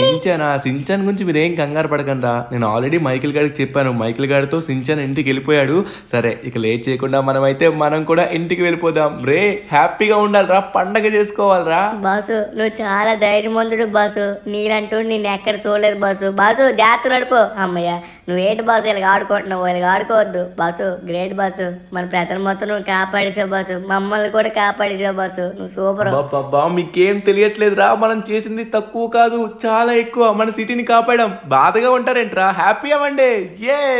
సించానా సించాన్ గురించి మీరు ఏం కంగారు పడకండి నేను ఆల్రెడీ మైకిల్ గారికి చెప్పాను మైకిల్ గారితో సించన్ ఇంటికి వెళ్ళిపోయాడు సరే ఇక లేట్ చేయకుండా మనమైతే మనం కూడా ఇంటికి వెళ్ళిపోదాం రే హ్యాపీగా ఉండాలిరా పండగ చేసుకోవాలిరా బాసు నువ్వు చాలా ధైర్యవంతుడు బాసు నీలంటూ నేను ఎక్కడ చూడలేదు బాసు బాసు జాతర నడుపు అమ్మయ్య నువ్వు ఏంటి బాసు ఇలాగ ఆడుకుంటున్నావు ఇలాగ ఆడుకోవద్దు బాసు గ్రేట్ బాసు మన ప్రజల మొత్తం నువ్వు కాపాడేసావు బాసు మమ్మల్ని కూడా కాపాడేసావు బాసు నువ్వు సూపర్ బాబా మీకేం తెలియట్లేదు రా మనం చేసింది తక్కువ కాదు చాలా ఎక్కువ మన సిటీని కాపాడాం బాధగా ఉంటారేంట్రా హ్యాపీ అవ్వండి ఏ